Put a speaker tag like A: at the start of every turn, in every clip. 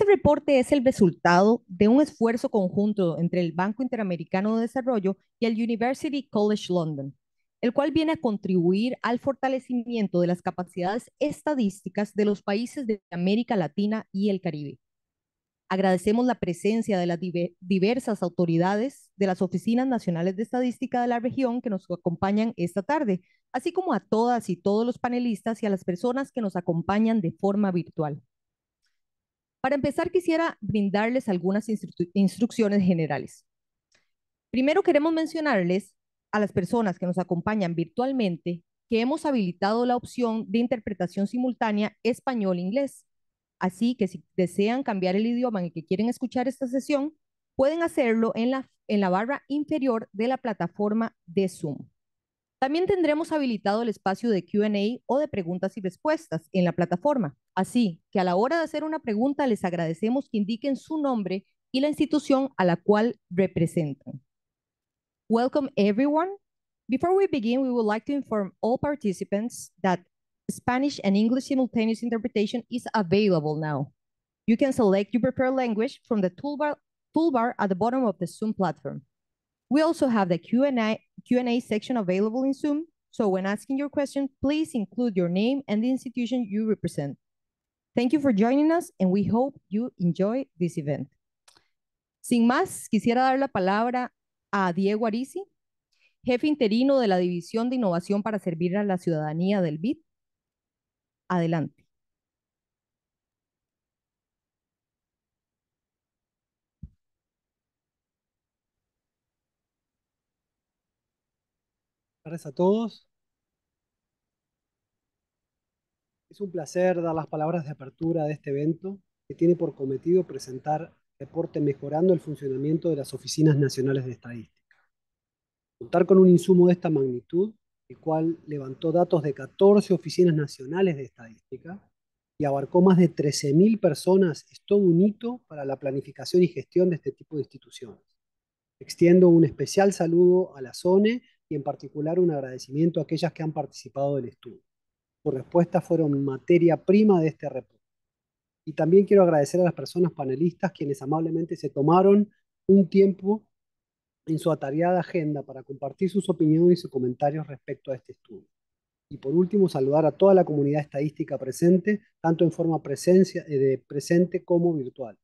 A: Este reporte es el resultado de un esfuerzo conjunto entre el Banco Interamericano de Desarrollo y el University College London, el cual viene a contribuir al fortalecimiento de las capacidades estadísticas de los países de América Latina y el Caribe. Agradecemos la presencia de las diversas autoridades de las Oficinas Nacionales de Estadística de la región que nos acompañan esta tarde, así como a todas y todos los panelistas y a las personas que nos acompañan de forma virtual. Para empezar, quisiera brindarles algunas instrucciones generales. Primero queremos mencionarles a las personas que nos acompañan virtualmente que hemos habilitado la opción de interpretación simultánea español-inglés. Así que si desean cambiar el idioma en el que quieren escuchar esta sesión, pueden hacerlo en la, en la barra inferior de la plataforma de Zoom. También tendremos habilitado el espacio de QA o de preguntas y respuestas en la plataforma. Así que a la hora de hacer una pregunta les agradecemos que indiquen su nombre y la institución a la cual representan. Welcome everyone. Before we begin, we would like to inform all participants that Spanish and English simultaneous interpretation is available now. You can select your preferred language from the toolbar, toolbar at the bottom of the Zoom platform. We also have the Q&A Q&A section available in Zoom. So when asking your question, please include your name and the institution you represent. Thank you for joining us and we hope you enjoy this event. Sin más, quisiera dar la palabra a Diego Arisi, jefe interino de la División de Innovación para Servir a la Ciudadanía del BID. Adelante.
B: tardes a todos. Es un placer dar las palabras de apertura de este evento que tiene por cometido presentar reporte mejorando el funcionamiento de las oficinas nacionales de estadística. Contar con un insumo de esta magnitud, el cual levantó datos de 14 oficinas nacionales de estadística y abarcó más de 13.000 personas, es todo un hito para la planificación y gestión de este tipo de instituciones. Extiendo un especial saludo a la SONE y en particular un agradecimiento a aquellas que han participado del estudio. Sus respuestas fueron materia prima de este reporte. Y también quiero agradecer a las personas panelistas quienes amablemente se tomaron un tiempo en su atareada agenda para compartir sus opiniones y sus comentarios respecto a este estudio. Y por último, saludar a toda la comunidad estadística presente, tanto en forma presencia, eh, de presente como virtual,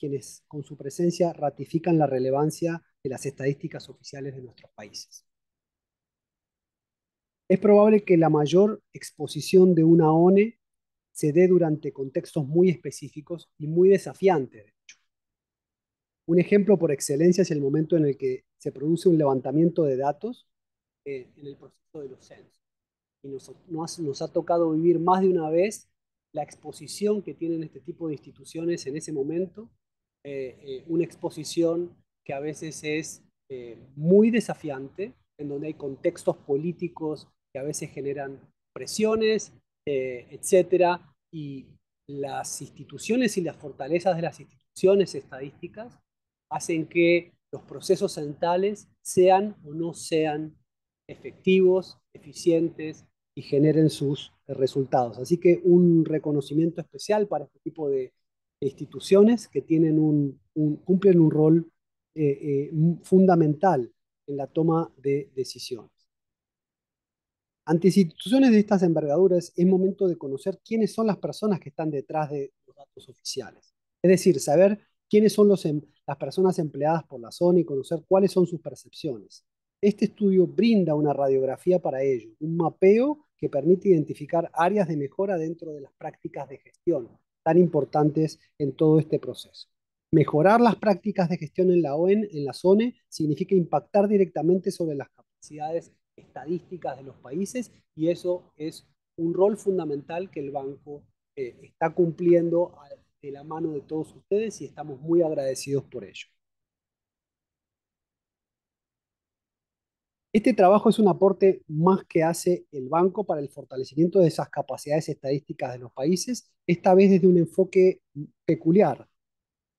B: quienes con su presencia ratifican la relevancia de las estadísticas oficiales de nuestros países. Es probable que la mayor exposición de una ONE se dé durante contextos muy específicos y muy desafiantes, de hecho. Un ejemplo por excelencia es el momento en el que se produce un levantamiento de datos eh, en el proceso de los censos. Y nos, ha tocado vivir más de una vez la exposición que tienen este tipo de instituciones en ese momento, eh, eh, una exposición que a veces es muy desafiante, en donde hay contextos políticos que a veces generan presiones, etc. Eh, etcétera, y las instituciones y las fortalezas de las instituciones estadísticas hacen que los procesos centrales sean o no sean efectivos, eficientes y generen sus resultados. Así que un reconocimiento especial para este tipo de instituciones que tienen un, cumplen un rol eh, eh, fundamental en la toma de decisiones. Ante instituciones de estas envergaduras es momento de conocer quiénes son las personas que están detrás de los datos oficiales. Es decir, saber quiénes son em, las personas empleadas por la zona y conocer cuáles son sus percepciones. Este estudio brinda una radiografía para ello, un mapeo que permite identificar áreas de mejora dentro de las prácticas de gestión tan importantes en todo este proceso. Mejorar las prácticas de gestión en la OEN, en la SONE, significa impactar directamente sobre las capacidades estadísticas de los países y eso es un rol fundamental que el banco eh, está cumpliendo de la mano de todos ustedes y estamos muy agradecidos por ello. Este trabajo es un aporte más que hace el banco para el fortalecimiento de esas capacidades estadísticas de los países, esta vez desde un enfoque peculiar,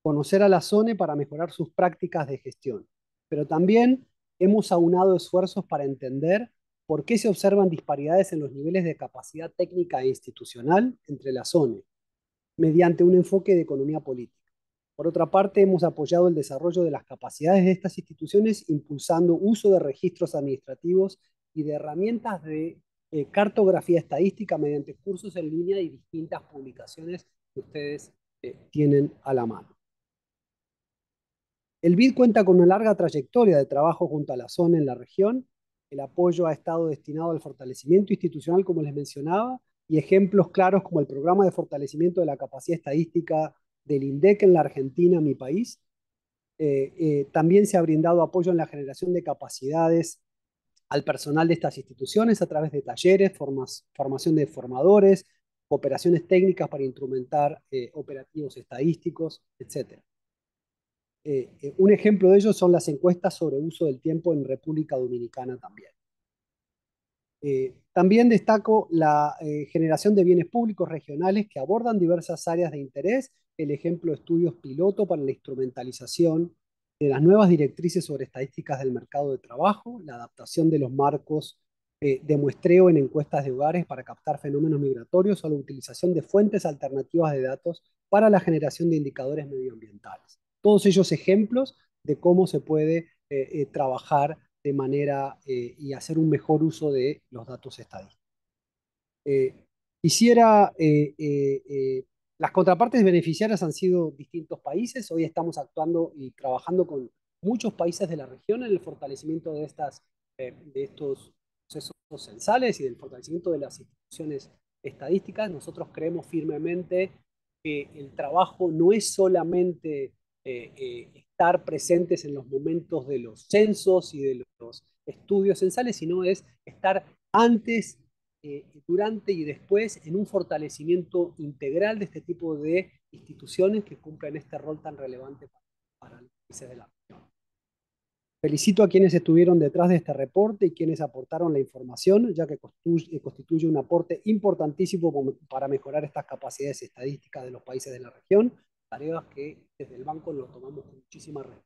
B: conocer a la SONE para mejorar sus prácticas de gestión. Pero también hemos aunado esfuerzos para entender por qué se observan disparidades en los niveles de capacidad técnica e institucional entre la zona, mediante un enfoque de economía política. Por otra parte, hemos apoyado el desarrollo de las capacidades de estas instituciones, impulsando uso de registros administrativos y de herramientas de eh, cartografía estadística mediante cursos en línea y distintas publicaciones que ustedes eh, tienen a la mano. El BID cuenta con una larga trayectoria de trabajo junto a la zona en la región. El apoyo ha estado destinado al fortalecimiento institucional, como les mencionaba, y ejemplos claros como el programa de fortalecimiento de la capacidad estadística del INDEC en la Argentina, mi país. Eh, eh, también se ha brindado apoyo en la generación de capacidades al personal de estas instituciones a través de talleres, formación de formadores, operaciones técnicas para instrumentar eh, operativos estadísticos, etc. Eh, eh, un ejemplo de ello son las encuestas sobre uso del tiempo en República Dominicana también. Eh, también destaco la generación de bienes públicos regionales que abordan diversas áreas de interés, el ejemplo de estudios piloto para la instrumentalización de las nuevas directrices sobre estadísticas del mercado de trabajo, la adaptación de los marcos de muestreo en encuestas de hogares para captar fenómenos migratorios o la utilización de fuentes alternativas de datos para la generación de indicadores medioambientales todos ellos ejemplos de cómo se puede eh, eh, trabajar de manera eh, y hacer un mejor uso de los datos estadísticos. quisiera, las contrapartes beneficiarias han sido distintos países, hoy estamos actuando y trabajando con muchos países de la región en el fortalecimiento de, estas, de estos procesos censales y del fortalecimiento de las instituciones estadísticas. Nosotros creemos firmemente que el trabajo no es solamente eh, eh, estar presentes en los momentos de los censos y de los estudios censales, sino es estar antes, eh, durante y después en un fortalecimiento integral de este tipo de instituciones que cumplen este rol tan relevante para, los países de la región. Felicito a quienes estuvieron detrás de este reporte y quienes aportaron la información, ya que constituye un aporte importantísimo para mejorar estas capacidades estadísticas de los países de la región tareas que desde el banco nos tomamos con muchísima responsabilidad.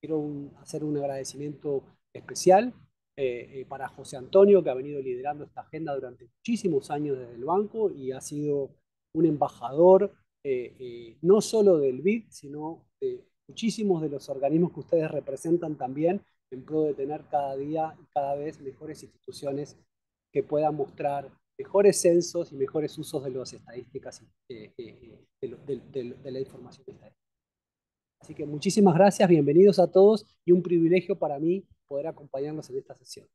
B: Quiero hacer un agradecimiento especial eh, eh, para José Antonio, que ha venido liderando esta agenda durante muchísimos años desde el banco y ha sido un embajador eh, no solo del BID, sino de muchísimos de los organismos que ustedes representan también en pro de tener cada día y cada vez mejores instituciones que puedan mostrar mejores censos y mejores usos de las estadísticas eh, eh, eh, de, la información estadística. Así que muchísimas gracias, bienvenidos a todos y un privilegio para mí poder acompañarnos en esta sesión.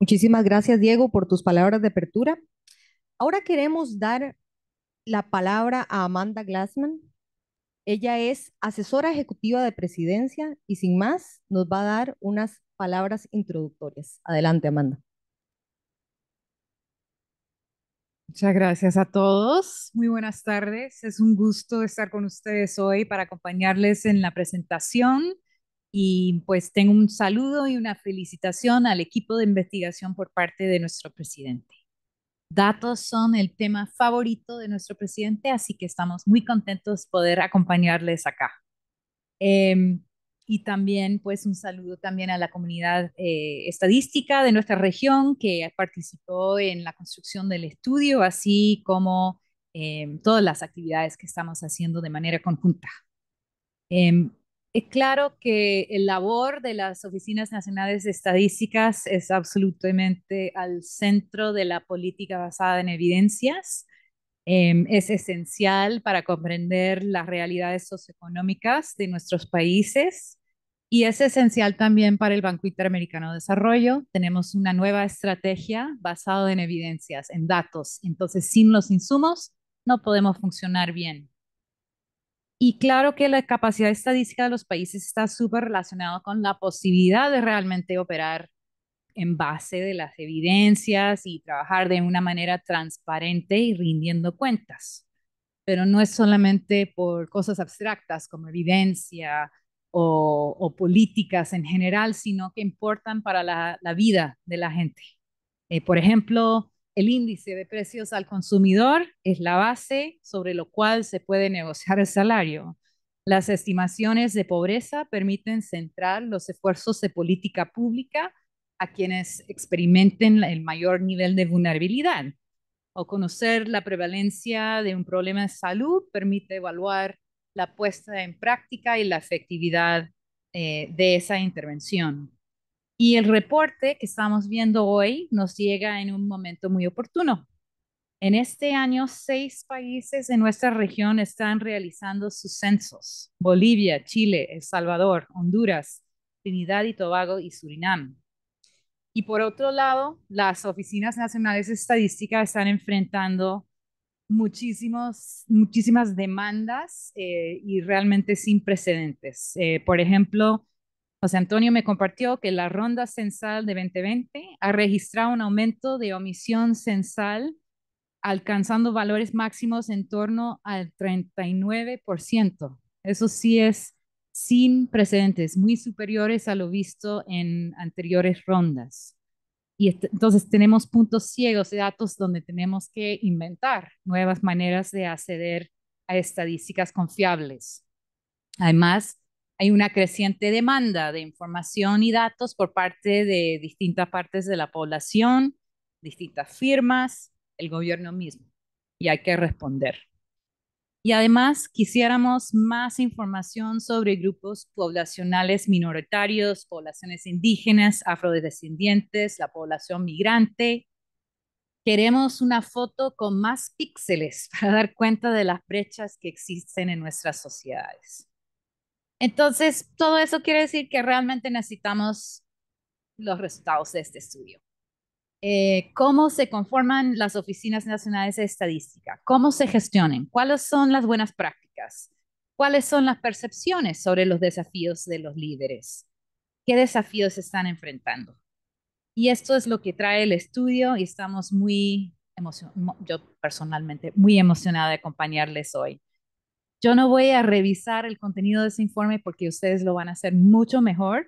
A: Muchísimas gracias, Diego, por tus palabras de apertura. Ahora queremos dar la palabra a Amanda Glassman. Ella es asesora ejecutiva de presidencia y sin más nos va a dar unas palabras introductorias. Adelante, Amanda.
C: Muchas gracias a todos. Muy buenas tardes. Es un gusto estar con ustedes hoy para acompañarles en la presentación. Y pues tengo un saludo y una felicitación al equipo de investigación por parte de nuestro presidente datos son el tema favorito de nuestro presidente, así que estamos muy contentos poder acompañarles acá. Em, y también, pues, un saludo también a la comunidad eh, estadística de nuestra región que participó en la construcción del estudio, así como em, todas las actividades que estamos haciendo de manera conjunta. Em, es claro que el labor de las Oficinas Nacionales Estadísticas es absolutamente al centro de la política basada en evidencias. Em, es esencial para comprender las realidades socioeconómicas de nuestros países y es esencial también para el Banco Interamericano de Desarrollo. Tenemos una nueva estrategia basada en evidencias, en datos. Entonces, sin los insumos no podemos funcionar bien. Y claro que la capacidad estadística de los países está súper relacionada con la posibilidad de realmente operar en base de las evidencias y trabajar de una manera transparente y rindiendo cuentas. Pero no es solamente por cosas abstractas como evidencia o, políticas en general, sino que importan para la, vida de la gente. Eh, por ejemplo, el índice de precios al consumidor es la base sobre lo cual se puede negociar el salario. Las estimaciones de pobreza permiten centrar los esfuerzos de política pública a quienes experimenten el mayor nivel de vulnerabilidad. O conocer la prevalencia de un problema de salud permite evaluar la puesta en práctica y la efectividad eh, de esa intervención. Y el reporte que estamos viendo hoy nos llega en un momento muy oportuno. En este año, seis países de nuestra región están realizando sus censos. Bolivia, Chile, El Salvador, Honduras, Trinidad y Tobago y Surinam. Y por otro lado, las oficinas nacionales de estadística están enfrentando muchísimos, muchísimas demandas eh, y realmente sin precedentes. Eh, por ejemplo, Antonio me compartió que la ronda censal de 2020 ha registrado un aumento de omisión censal alcanzando valores máximos en torno al 39%. Eso sí es sin precedentes, muy superiores a lo visto en anteriores rondas. Y entonces tenemos puntos ciegos de datos donde tenemos que inventar nuevas maneras de acceder a estadísticas confiables. Además, hay una creciente demanda de información y datos por parte de distintas partes de la población, distintas firmas, el gobierno mismo, y hay que responder. Y además quisiéramos más información sobre grupos poblacionales minoritarios, poblaciones indígenas, afrodescendientes, la población migrante. Queremos una foto con más píxeles para dar cuenta de las brechas que existen en nuestras sociedades. Entonces, todo eso quiere decir que realmente necesitamos los resultados de este estudio. Eh, cómo se conforman las oficinas nacionales de estadística, cómo se gestionan? cuáles son las buenas prácticas, cuáles son las percepciones sobre los desafíos de los líderes, qué desafíos están enfrentando. Y esto es lo que trae el estudio y estamos muy, yo personalmente, muy emocionada de acompañarles hoy. Yo no voy a revisar el contenido de ese informe porque ustedes lo van a hacer mucho mejor.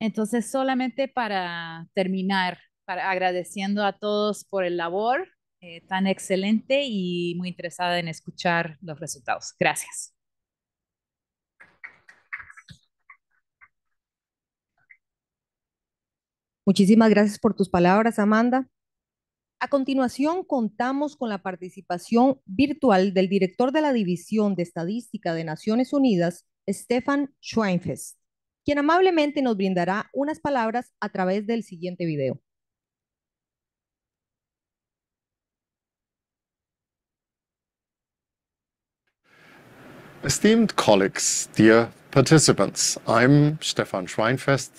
C: Entonces, solamente para terminar, para agradeciendo a todos por el labor eh, tan excelente y muy interesada en escuchar los resultados. Gracias.
A: Muchísimas gracias por tus palabras, Amanda. A continuación, contamos con la participación virtual del director de la División de Estadística de Naciones Unidas, Stefan Schweinfest, quien amablemente nos brindará unas palabras a través del siguiente video. Esteemed colleagues, dear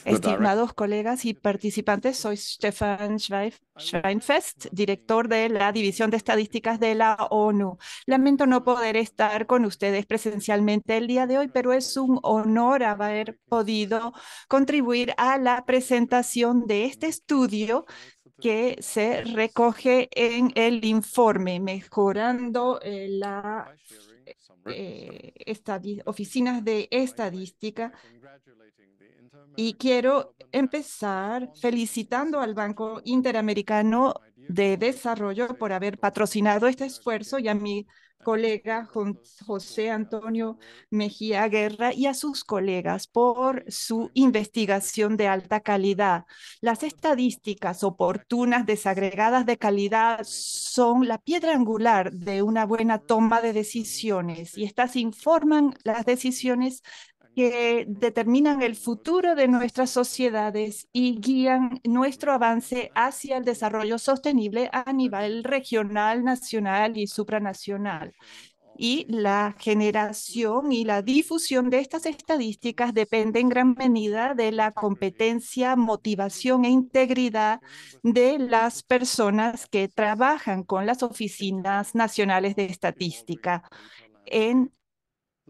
A: Estimados
D: colegas y participantes, soy Stefan Schweinfest, director de la División de Estadísticas de la ONU. Lamento no poder estar con ustedes presencialmente el día de hoy, pero es un honor haber podido contribuir a la presentación de este estudio que se recoge en el informe, mejorando eh, la eh, oficinas de estadística y quiero empezar felicitando al Banco Interamericano de Desarrollo por haber patrocinado este esfuerzo y a mi colega José Antonio Mejía Guerra y a sus colegas por su investigación de alta calidad. Las estadísticas oportunas, desagregadas de calidad, son la piedra angular de una buena toma de decisiones y estas informan las decisiones que determinan el futuro de nuestras sociedades y guían nuestro avance hacia el desarrollo sostenible a nivel regional, nacional y supranacional y la generación y la difusión de estas estadísticas depende en gran medida de la competencia, motivación e integridad de las personas que trabajan con las oficinas nacionales de estadística en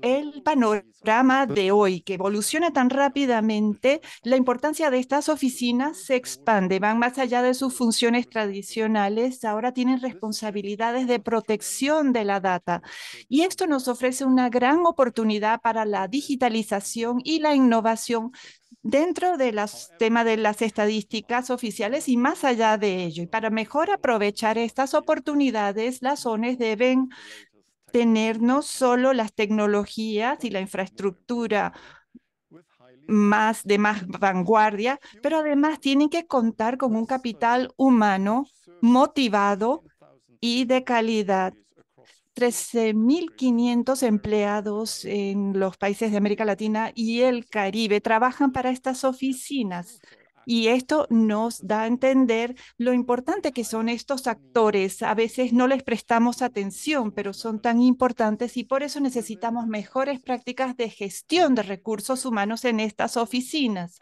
D: el panorama de hoy, que evoluciona tan rápidamente, la importancia de estas oficinas se expande, van más allá de sus funciones tradicionales, ahora tienen responsabilidades de protección de la data. Y esto nos ofrece una gran oportunidad para la digitalización y la innovación dentro del tema de las estadísticas oficiales y más allá de ello. Y para mejor aprovechar estas oportunidades, las ONES deben tener no solo las tecnologías y la infraestructura más de más vanguardia, pero además tienen que contar con un capital humano motivado y de calidad. 13.500 empleados en los países de América Latina y el Caribe trabajan para estas oficinas. Y esto nos da a entender lo importante que son estos actores. A veces no les prestamos atención, pero son tan importantes y por eso necesitamos mejores prácticas de gestión de recursos humanos en estas oficinas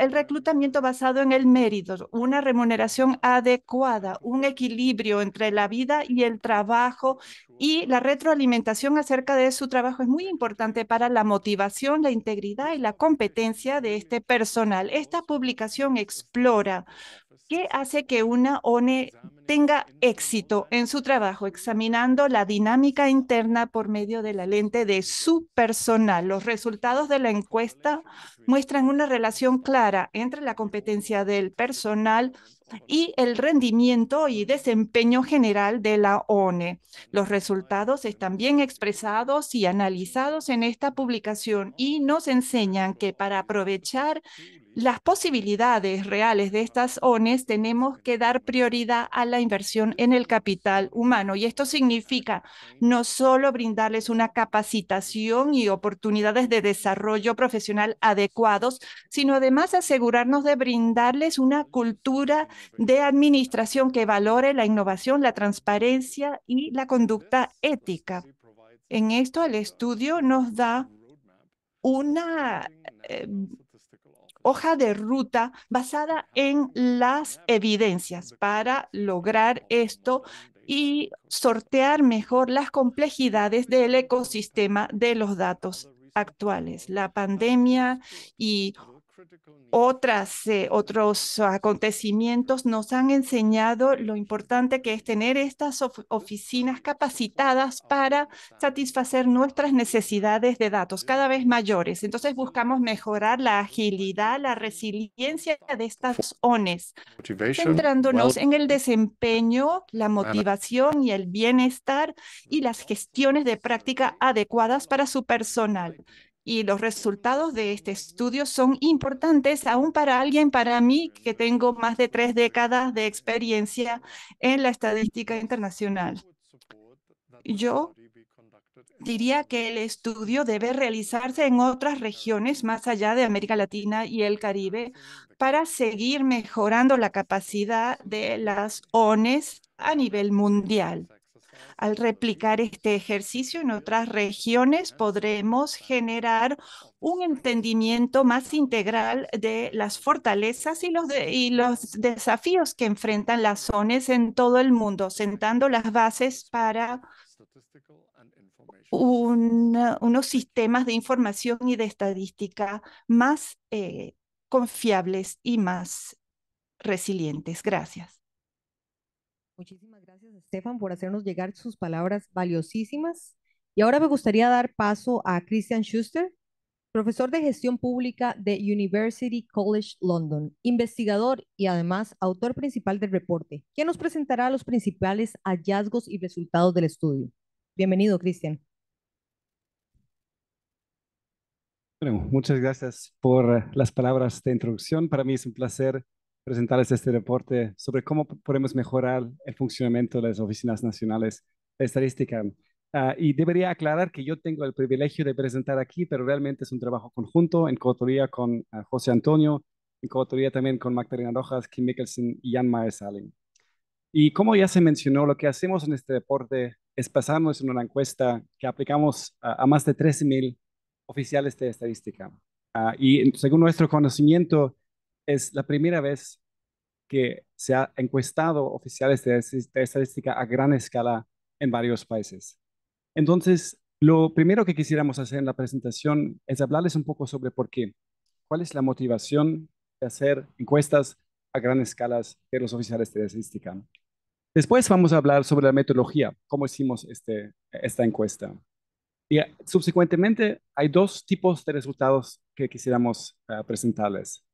D: el reclutamiento basado en el mérito, una remuneración adecuada, un equilibrio entre la vida y el trabajo y la retroalimentación acerca de su trabajo es muy importante para la motivación, la integridad y la competencia de este personal. Esta publicación explora ¿Qué hace que una ONE tenga éxito en su trabajo examinando la dinámica interna por medio de la lente de su personal? Los resultados de la encuesta muestran una relación clara entre la competencia del personal y el rendimiento y desempeño general de la ONE. Los resultados están bien expresados y analizados en esta publicación y nos enseñan que para aprovechar las posibilidades reales de estas ONES, tenemos que dar prioridad a la inversión en el capital humano. Y esto significa no solo brindarles una capacitación y oportunidades de desarrollo profesional adecuados, sino además asegurarnos de brindarles una cultura de administración que valore la innovación, la transparencia y la conducta ética. En esto el estudio nos da una eh, hoja de ruta basada en las evidencias para lograr esto y sortear mejor las complejidades del ecosistema de los datos actuales. La pandemia y otras, eh, otros acontecimientos nos han enseñado lo importante que es tener estas oficinas capacitadas para satisfacer nuestras necesidades de datos cada vez mayores. Entonces buscamos mejorar la agilidad, la resiliencia de estas ONES, centrándonos en el desempeño, la motivación y el bienestar y las gestiones de práctica adecuadas para su personal y los resultados de este estudio son importantes aún para alguien, para mí, que tengo más de tres décadas de experiencia en la estadística internacional. Yo diría que el estudio debe realizarse en otras regiones más allá de América Latina y el Caribe para seguir mejorando la capacidad de las ONES a nivel mundial. Al replicar este ejercicio en otras regiones, podremos generar un entendimiento más integral de las fortalezas y los, y los desafíos que enfrentan las zonas en todo el mundo, sentando las bases para unos sistemas de información y de estadística más eh, confiables y más resilientes. Gracias.
A: Muchísimas gracias, Estefan, por hacernos llegar sus palabras valiosísimas. Y ahora me gustaría dar paso a Christian Schuster, profesor de gestión pública de University College London, investigador y además autor principal del reporte, quien nos presentará los principales hallazgos y resultados del estudio. Bienvenido, Christian.
E: muchas gracias por las palabras de introducción. Para mí es un placer presentarles este reporte sobre cómo podemos mejorar el funcionamiento de las oficinas nacionales de estadística. Ah, y debería aclarar que yo tengo el privilegio de presentar aquí, pero realmente es un trabajo conjunto en coautoría con ah, José Antonio, en coautoría también con Magdalena Rojas, Kim Mikkelsen y Jan Maesaling Y como ya se mencionó, lo que hacemos en este reporte es pasarnos en una encuesta que aplicamos a más de 13.000 oficiales de estadística. Ah, y según nuestro conocimiento, es la primera vez que se ha encuestado oficiales este de, estadística a gran escala en varios países. Entonces, lo primero que quisiéramos hacer en la presentación es hablarles un poco sobre por qué, cuál es la motivación de hacer encuestas a gran escala de los oficiales de estadística. Después vamos a hablar sobre la metodología, cómo hicimos este, esta encuesta. Y subsecuentemente hay dos tipos de resultados que quisiéramos eh, presentarles.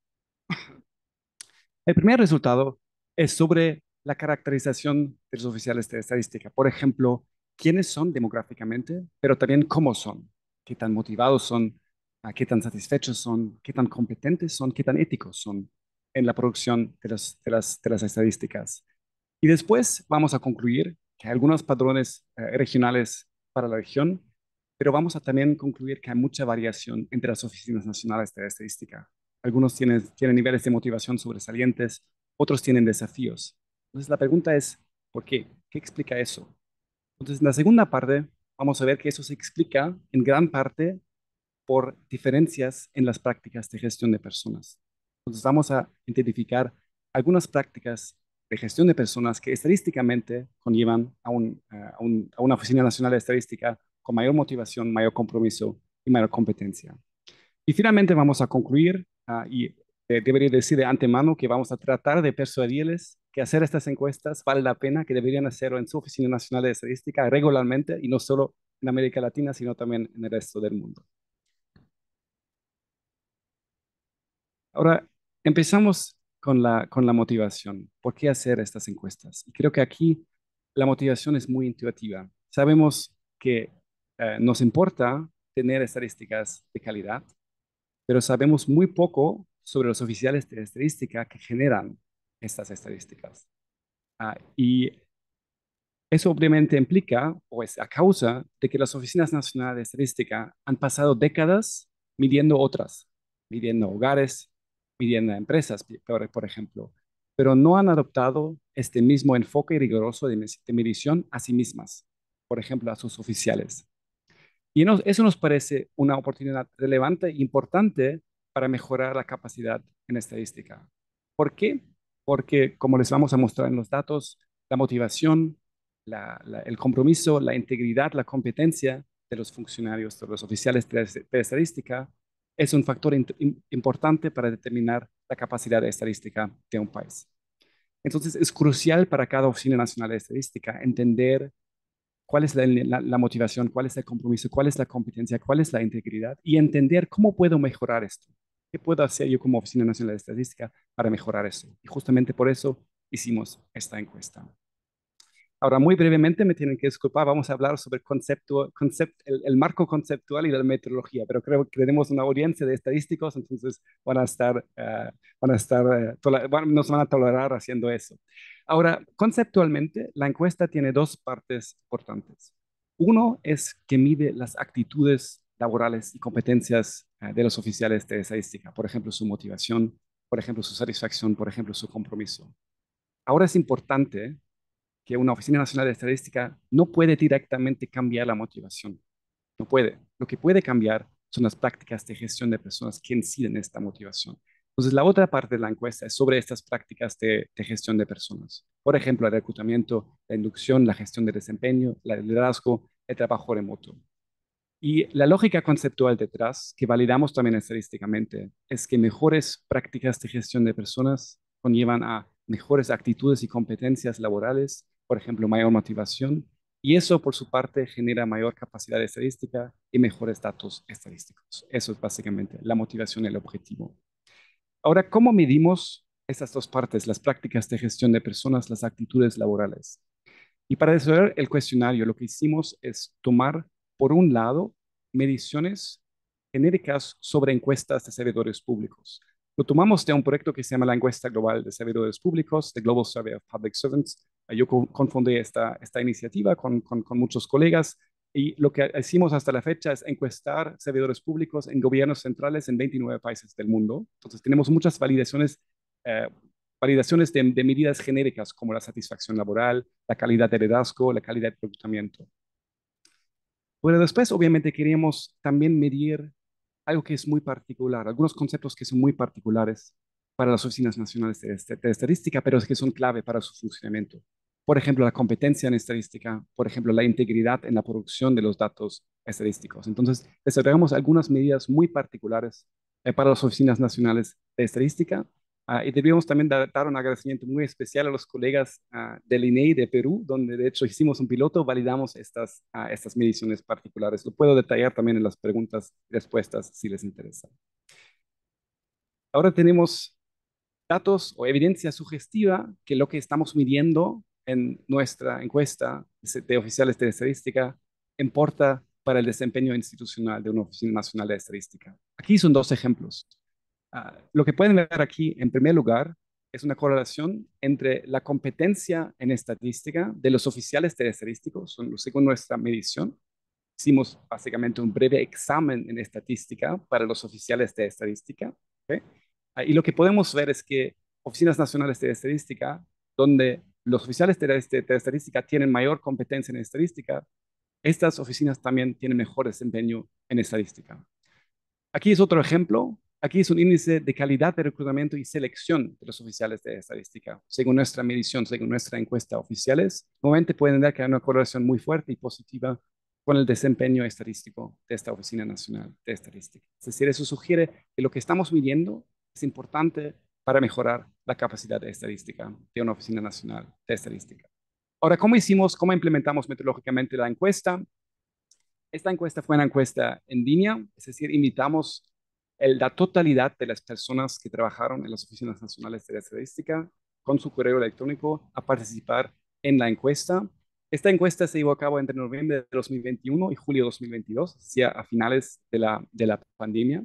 E: El primer resultado es sobre la caracterización de los oficiales de estadística. Por ejemplo, quiénes son demográficamente, pero también cómo son, qué tan motivados son, qué tan satisfechos son, qué tan competentes son, qué tan éticos son en la producción de las, estadísticas. Y después vamos a concluir que hay algunos padrones eh, regionales para la región, pero vamos a también concluir que hay mucha variación entre las oficinas nacionales de estadística. Algunos tienen, tienen niveles de motivación sobresalientes, otros tienen desafíos. Entonces la pregunta es, ¿por qué? ¿Qué explica eso? Entonces en la segunda parte vamos a ver que eso se explica en gran parte por diferencias en las prácticas de gestión de personas. Entonces vamos a identificar algunas prácticas de gestión de personas que estadísticamente conllevan a, a, una Oficina Nacional de Estadística con mayor motivación, mayor compromiso y mayor competencia. Y finalmente vamos a concluir Ah, y eh, debería decir de antemano que vamos a tratar de persuadirles que hacer estas encuestas vale la pena, que deberían hacerlo en su Oficina Nacional de Estadística regularmente y no solo en América Latina, sino también en el resto del mundo. Ahora, empezamos con la, motivación. ¿Por qué hacer estas encuestas? Y creo que aquí la motivación es muy intuitiva. Sabemos que eh, nos importa tener estadísticas de calidad, pero sabemos muy poco sobre los oficiales de estadística que generan estas estadísticas. Ah, y eso obviamente implica, o es a causa, de que las oficinas nacionales de estadística han pasado décadas midiendo otras, midiendo hogares, midiendo empresas, por ejemplo, pero no han adoptado este mismo enfoque riguroso de, medición a sí mismas, por ejemplo, a sus oficiales. Y eso nos parece una oportunidad relevante e importante para mejorar la capacidad en estadística. ¿Por qué? Porque, como les vamos a mostrar en los datos, la motivación, el compromiso, la integridad, la competencia de los funcionarios, de los oficiales de, estadística, es un factor importante para determinar la capacidad estadística de un país. Entonces, es crucial para cada Oficina Nacional de Estadística entender cuál es la, motivación, cuál es el compromiso, cuál es la competencia, cuál es la integridad y entender cómo puedo mejorar esto. ¿Qué puedo hacer yo como Oficina Nacional de Estadística para mejorar eso? Y justamente por eso hicimos esta encuesta. Ahora, muy brevemente, me tienen que disculpar, vamos a hablar sobre el, marco conceptual y la metodología, pero creo que tenemos una audiencia de estadísticos, entonces van a estar, eh, van a estar, eh, nos van a tolerar haciendo eso. Ahora, conceptualmente, la encuesta tiene dos partes importantes. Uno es que mide las actitudes laborales y competencias eh, de los oficiales de estadística, por ejemplo, su motivación, por ejemplo, su satisfacción, por ejemplo, su compromiso. Ahora es importante que una Oficina Nacional de Estadística no puede directamente cambiar la motivación. No puede. Lo que puede cambiar son las prácticas de gestión de personas que inciden en esta motivación. Entonces, la otra parte de la encuesta es sobre estas prácticas de, de gestión de personas. Por ejemplo, el reclutamiento, la inducción, la gestión de desempeño, el liderazgo, el trabajo remoto. Y la lógica conceptual detrás, que validamos también estadísticamente, es que mejores prácticas de gestión de personas conllevan a mejores actitudes y competencias laborales por ejemplo, mayor motivación, y eso por su parte genera mayor capacidad estadística y mejores datos estadísticos. Eso es básicamente la motivación, el objetivo. Ahora, ¿cómo medimos estas dos partes, las prácticas de gestión de personas, las actitudes laborales? Y para desarrollar el cuestionario, lo que hicimos es tomar, por un lado, mediciones genéricas sobre encuestas de servidores públicos. Lo tomamos de un proyecto que se llama la encuesta global de servidores públicos, de Global Survey of Public Servants, yo confundí esta, iniciativa con, muchos colegas y lo que hicimos hasta la fecha es encuestar servidores públicos en gobiernos centrales en 29 países del mundo. Entonces tenemos muchas validaciones, eh, validaciones de, medidas genéricas como la satisfacción laboral, la calidad de liderazgo, la calidad de reclutamiento. Pero después obviamente queríamos también medir algo que es muy particular, algunos conceptos que son muy particulares para las oficinas nacionales este, de, estadística, pero es que son clave para su funcionamiento. Por ejemplo, la competencia en estadística, por ejemplo, la integridad en la producción de los datos estadísticos. Entonces, desarrollamos algunas medidas muy particulares eh, para las oficinas nacionales de estadística ah, y debíamos también dar, un agradecimiento muy especial a los colegas ah, del INEI e de Perú, donde de hecho hicimos un piloto, validamos estas, ah, estas mediciones particulares. Lo puedo detallar también en las preguntas y respuestas si les interesa. Ahora tenemos datos o evidencia sugestiva que lo que estamos midiendo en nuestra encuesta de oficiales de estadística importa para el desempeño institucional de una Oficina Nacional de Estadística. Aquí son dos ejemplos. Ah, lo que pueden ver aquí, en primer lugar, es una correlación entre la competencia en estadística de los oficiales de estadísticos, según nuestra medición. Hicimos básicamente un breve examen en estadística para los oficiales de estadística. Ah, y lo que podemos ver es que oficinas nacionales de estadística, donde los oficiales este, de, estadística tienen mayor competencia en estadística, estas oficinas también tienen mejor desempeño en estadística. Aquí es otro ejemplo. Aquí es un índice de calidad de reclutamiento y selección de los oficiales de estadística. Según nuestra medición, según nuestra encuesta oficiales, nuevamente pueden ver que hay una correlación muy fuerte y positiva con el desempeño estadístico de esta Oficina Nacional de Estadística. Es decir, eso sugiere que lo que estamos midiendo es importante para mejorar la capacidad de estadística de una Oficina Nacional de Estadística. Ahora, ¿cómo hicimos, cómo implementamos metodológicamente la encuesta? Esta encuesta fue una encuesta en línea, es decir, invitamos la totalidad de las personas que trabajaron en las oficinas nacionales de estadística con su correo electrónico a participar en la encuesta. Esta encuesta se llevó a cabo entre noviembre de 2021 y julio de 2022, o sea, a finales de la pandemia.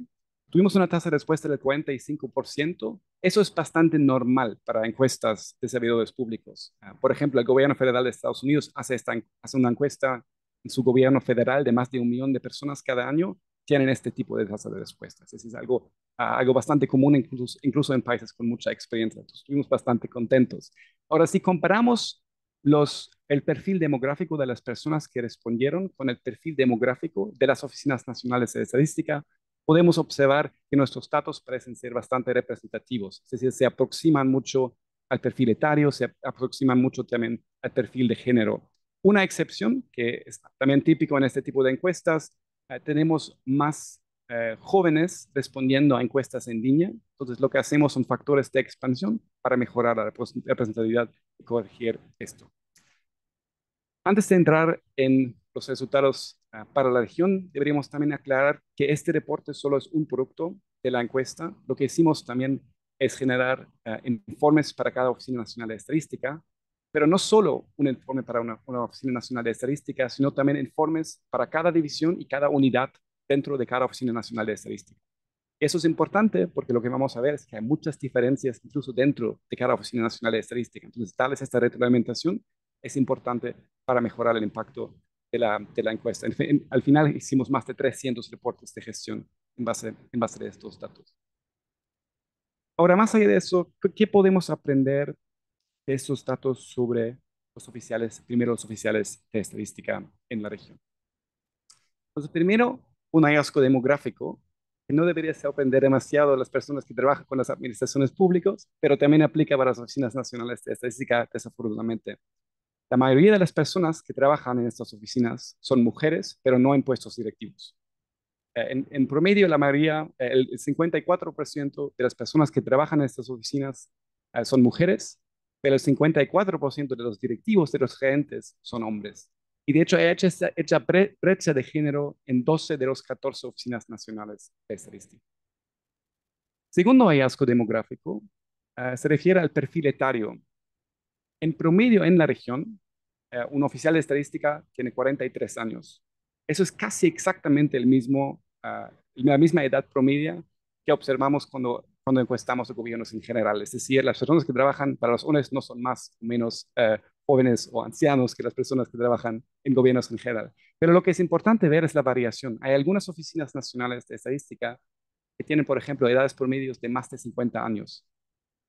E: Tuvimos una tasa de respuesta del 45%. Eso es bastante normal para encuestas de servidores públicos. Ah, por ejemplo, el gobierno federal de Estados Unidos hace, una encuesta en su gobierno federal de más de un millón de personas cada año tienen este tipo de tasa de respuestas. Es algo, ah, algo bastante común incluso, incluso en países con mucha experiencia. estuvimos bastante contentos. Ahora, si comparamos el perfil demográfico de las personas que respondieron con el perfil demográfico de las oficinas nacionales de estadística, podemos observar que nuestros datos parecen ser bastante representativos, es decir, se aproximan mucho al perfil etario, se aproximan mucho también al perfil de género. Una excepción, que es también típico en este tipo de encuestas, eh, tenemos más eh, jóvenes respondiendo a encuestas en línea. Entonces, lo que hacemos son factores de expansión para mejorar la representatividad y corregir esto. Antes de entrar en los resultados ah, para la región, deberíamos también aclarar que este reporte solo es un producto de la encuesta. Lo que hicimos también es generar ah, informes para cada Oficina Nacional de Estadística, pero no solo un informe para una, una, Oficina Nacional de Estadística, sino también informes para cada división y cada unidad dentro de cada Oficina Nacional de Estadística. Eso es importante porque lo que vamos a ver es que hay muchas diferencias incluso dentro de cada Oficina Nacional de Estadística. Entonces, tal es esta retroalimentación, es importante para mejorar el impacto de la, encuesta. al final hicimos más de 300 reportes de gestión en base, en base a estos datos. Ahora, más allá de eso, ¿qué podemos aprender de esos datos sobre los oficiales, primero los oficiales de estadística en la región? Entonces, pues, primero, un hallazgo demográfico que no debería ser aprender demasiado a las personas que trabajan con las administraciones públicas, pero también aplica para las oficinas nacionales de estadística, desafortunadamente, la mayoría de las personas que trabajan en estas oficinas son mujeres, pero no en puestos directivos. Eh, en, promedio, la mayoría, el 54% de las personas que trabajan en estas oficinas eh, son mujeres, pero el 54% de los directivos, de los gerentes, son hombres. Y de hecho, hay hecha, brecha de género en 12 de las 14 oficinas nacionales de estadística. Segundo hallazgo demográfico eh, se refiere al perfil etario en promedio en la región, eh, un oficial de estadística tiene 43 años. Eso es casi exactamente mismo, eh, la misma edad promedio que observamos cuando, cuando encuestamos a gobiernos en general. Es decir, las personas que trabajan para los ONU no son más o menos eh, jóvenes o ancianos que las personas que trabajan en gobiernos en general. Pero lo que es importante ver es la variación. Hay algunas oficinas nacionales de estadística que tienen, por ejemplo, edades promedios de más de 50 años.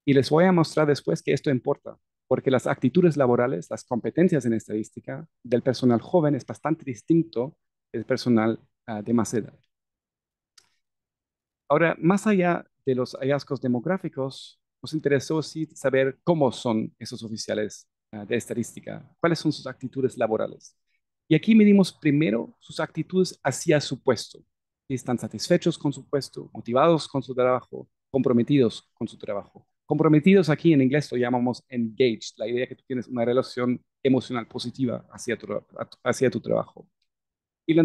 E: Y les voy a mostrar después que esto importa, porque las actitudes laborales, las competencias en estadística del personal joven es bastante distinto del personal ah, de más edad. Ahora, más allá de los hallazgos demográficos, nos interesó sí, saber cómo son esos oficiales ah, de estadística, cuáles son sus actitudes laborales. Y aquí medimos primero sus actitudes hacia su puesto. Si están satisfechos con su puesto, motivados con su trabajo, comprometidos con su trabajo. Comprometidos aquí en inglés lo llamamos engaged, la idea que tú tienes una relación emocional positiva hacia tu, hacia tu trabajo. Y la,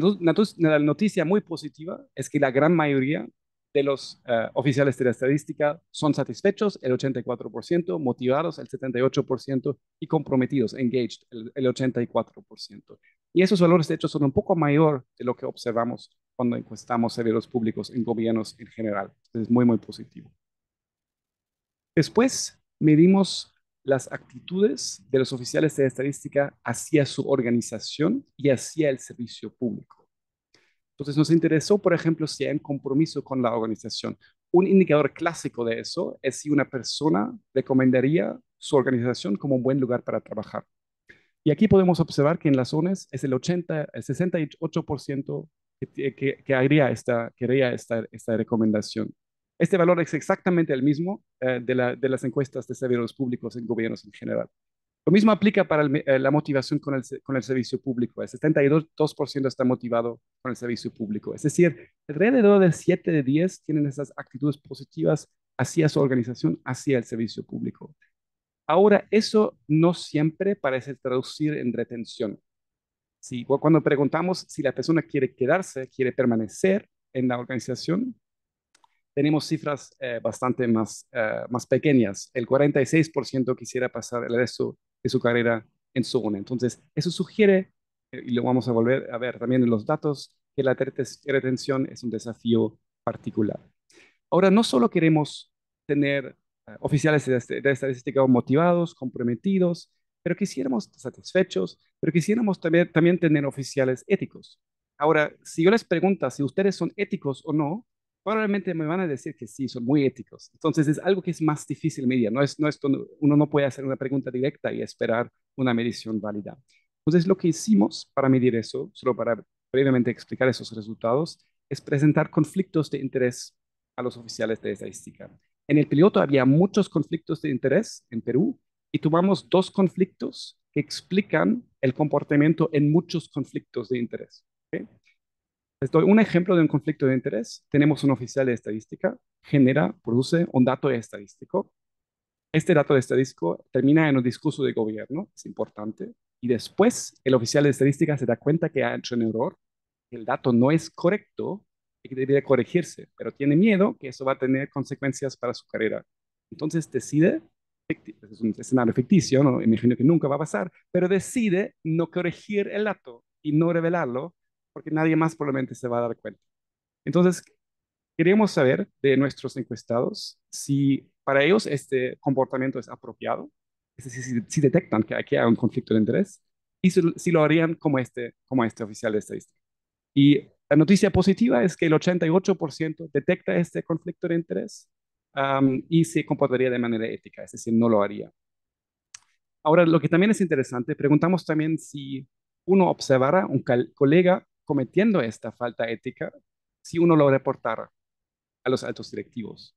E: noticia muy positiva es que la gran mayoría de los eh, oficiales de la estadística son satisfechos, el 84%, motivados, el 78%, y comprometidos, engaged, el, 84%. Y esos valores, de hecho, son un poco mayor de lo que observamos cuando encuestamos servidores públicos en gobiernos en general. es muy, muy positivo. Después medimos las actitudes de los oficiales de estadística hacia su organización y hacia el servicio público. Entonces nos interesó, por ejemplo, si hay un compromiso con la organización. Un indicador clásico de eso es si una persona recomendaría su organización como un buen lugar para trabajar. Y aquí podemos observar que en las ONES es el, 68% que, haría esta, esta recomendación. Este valor es exactamente el mismo eh, de, las encuestas de servidores públicos en gobiernos en general. Lo mismo aplica para eh, la motivación con el, servicio público. El 72% está motivado con el servicio público. Es decir, alrededor de 7 de 10 tienen esas actitudes positivas hacia su organización, hacia el servicio público. Ahora, eso no siempre parece traducir en retención. Si, cuando preguntamos si la persona quiere quedarse, quiere permanecer en la organización, tenemos cifras eh, bastante más, eh, más pequeñas. El 46% quisiera pasar el resto de su carrera en su zona. Entonces, eso sugiere, eh, y lo vamos a volver a ver también en los datos, que la retención es un desafío particular. Ahora, no solo queremos tener oficiales este, de, estadística motivados, comprometidos, pero quisiéramos satisfechos, pero quisiéramos también, también tener oficiales éticos. Ahora, si yo les pregunto si ustedes son éticos o no, probablemente me van a decir que sí, son muy éticos. Entonces es algo que es más difícil medir. No es, no es, uno no puede hacer una pregunta directa y esperar una medición válida. Entonces lo que hicimos para medir eso, solo para brevemente explicar esos resultados, es presentar conflictos de interés a los oficiales de estadística. En el piloto había muchos conflictos de interés en Perú y tomamos dos conflictos que explican el comportamiento en muchos conflictos de interés. ¿okay? Les doy un ejemplo de un conflicto de interés. Tenemos un oficial de estadística, genera, produce un dato estadístico. Este dato estadístico termina en un discurso de gobierno, es importante, y después el oficial de estadística se da cuenta que ha hecho un error, el dato no es correcto y que debería corregirse, pero tiene miedo que eso va a tener consecuencias para su carrera. Entonces decide pues es un escenario ficticio, imagino que nunca va a pasar, pero decide no corregir el dato y no revelarlo porque nadie más probablemente se va a dar cuenta. Entonces, queremos saber de nuestros encuestados si para ellos este comportamiento es apropiado, es decir, si, detectan que aquí hay un conflicto de interés y si, lo harían como este, como este oficial de estadística. Y la noticia positiva es que el 88% detecta este conflicto de interés y se comportaría de manera ética, es decir, no lo haría. Ahora, lo que también es interesante, preguntamos también si uno observara un colega cometiendo esta falta ética si uno lo reportara a los altos directivos.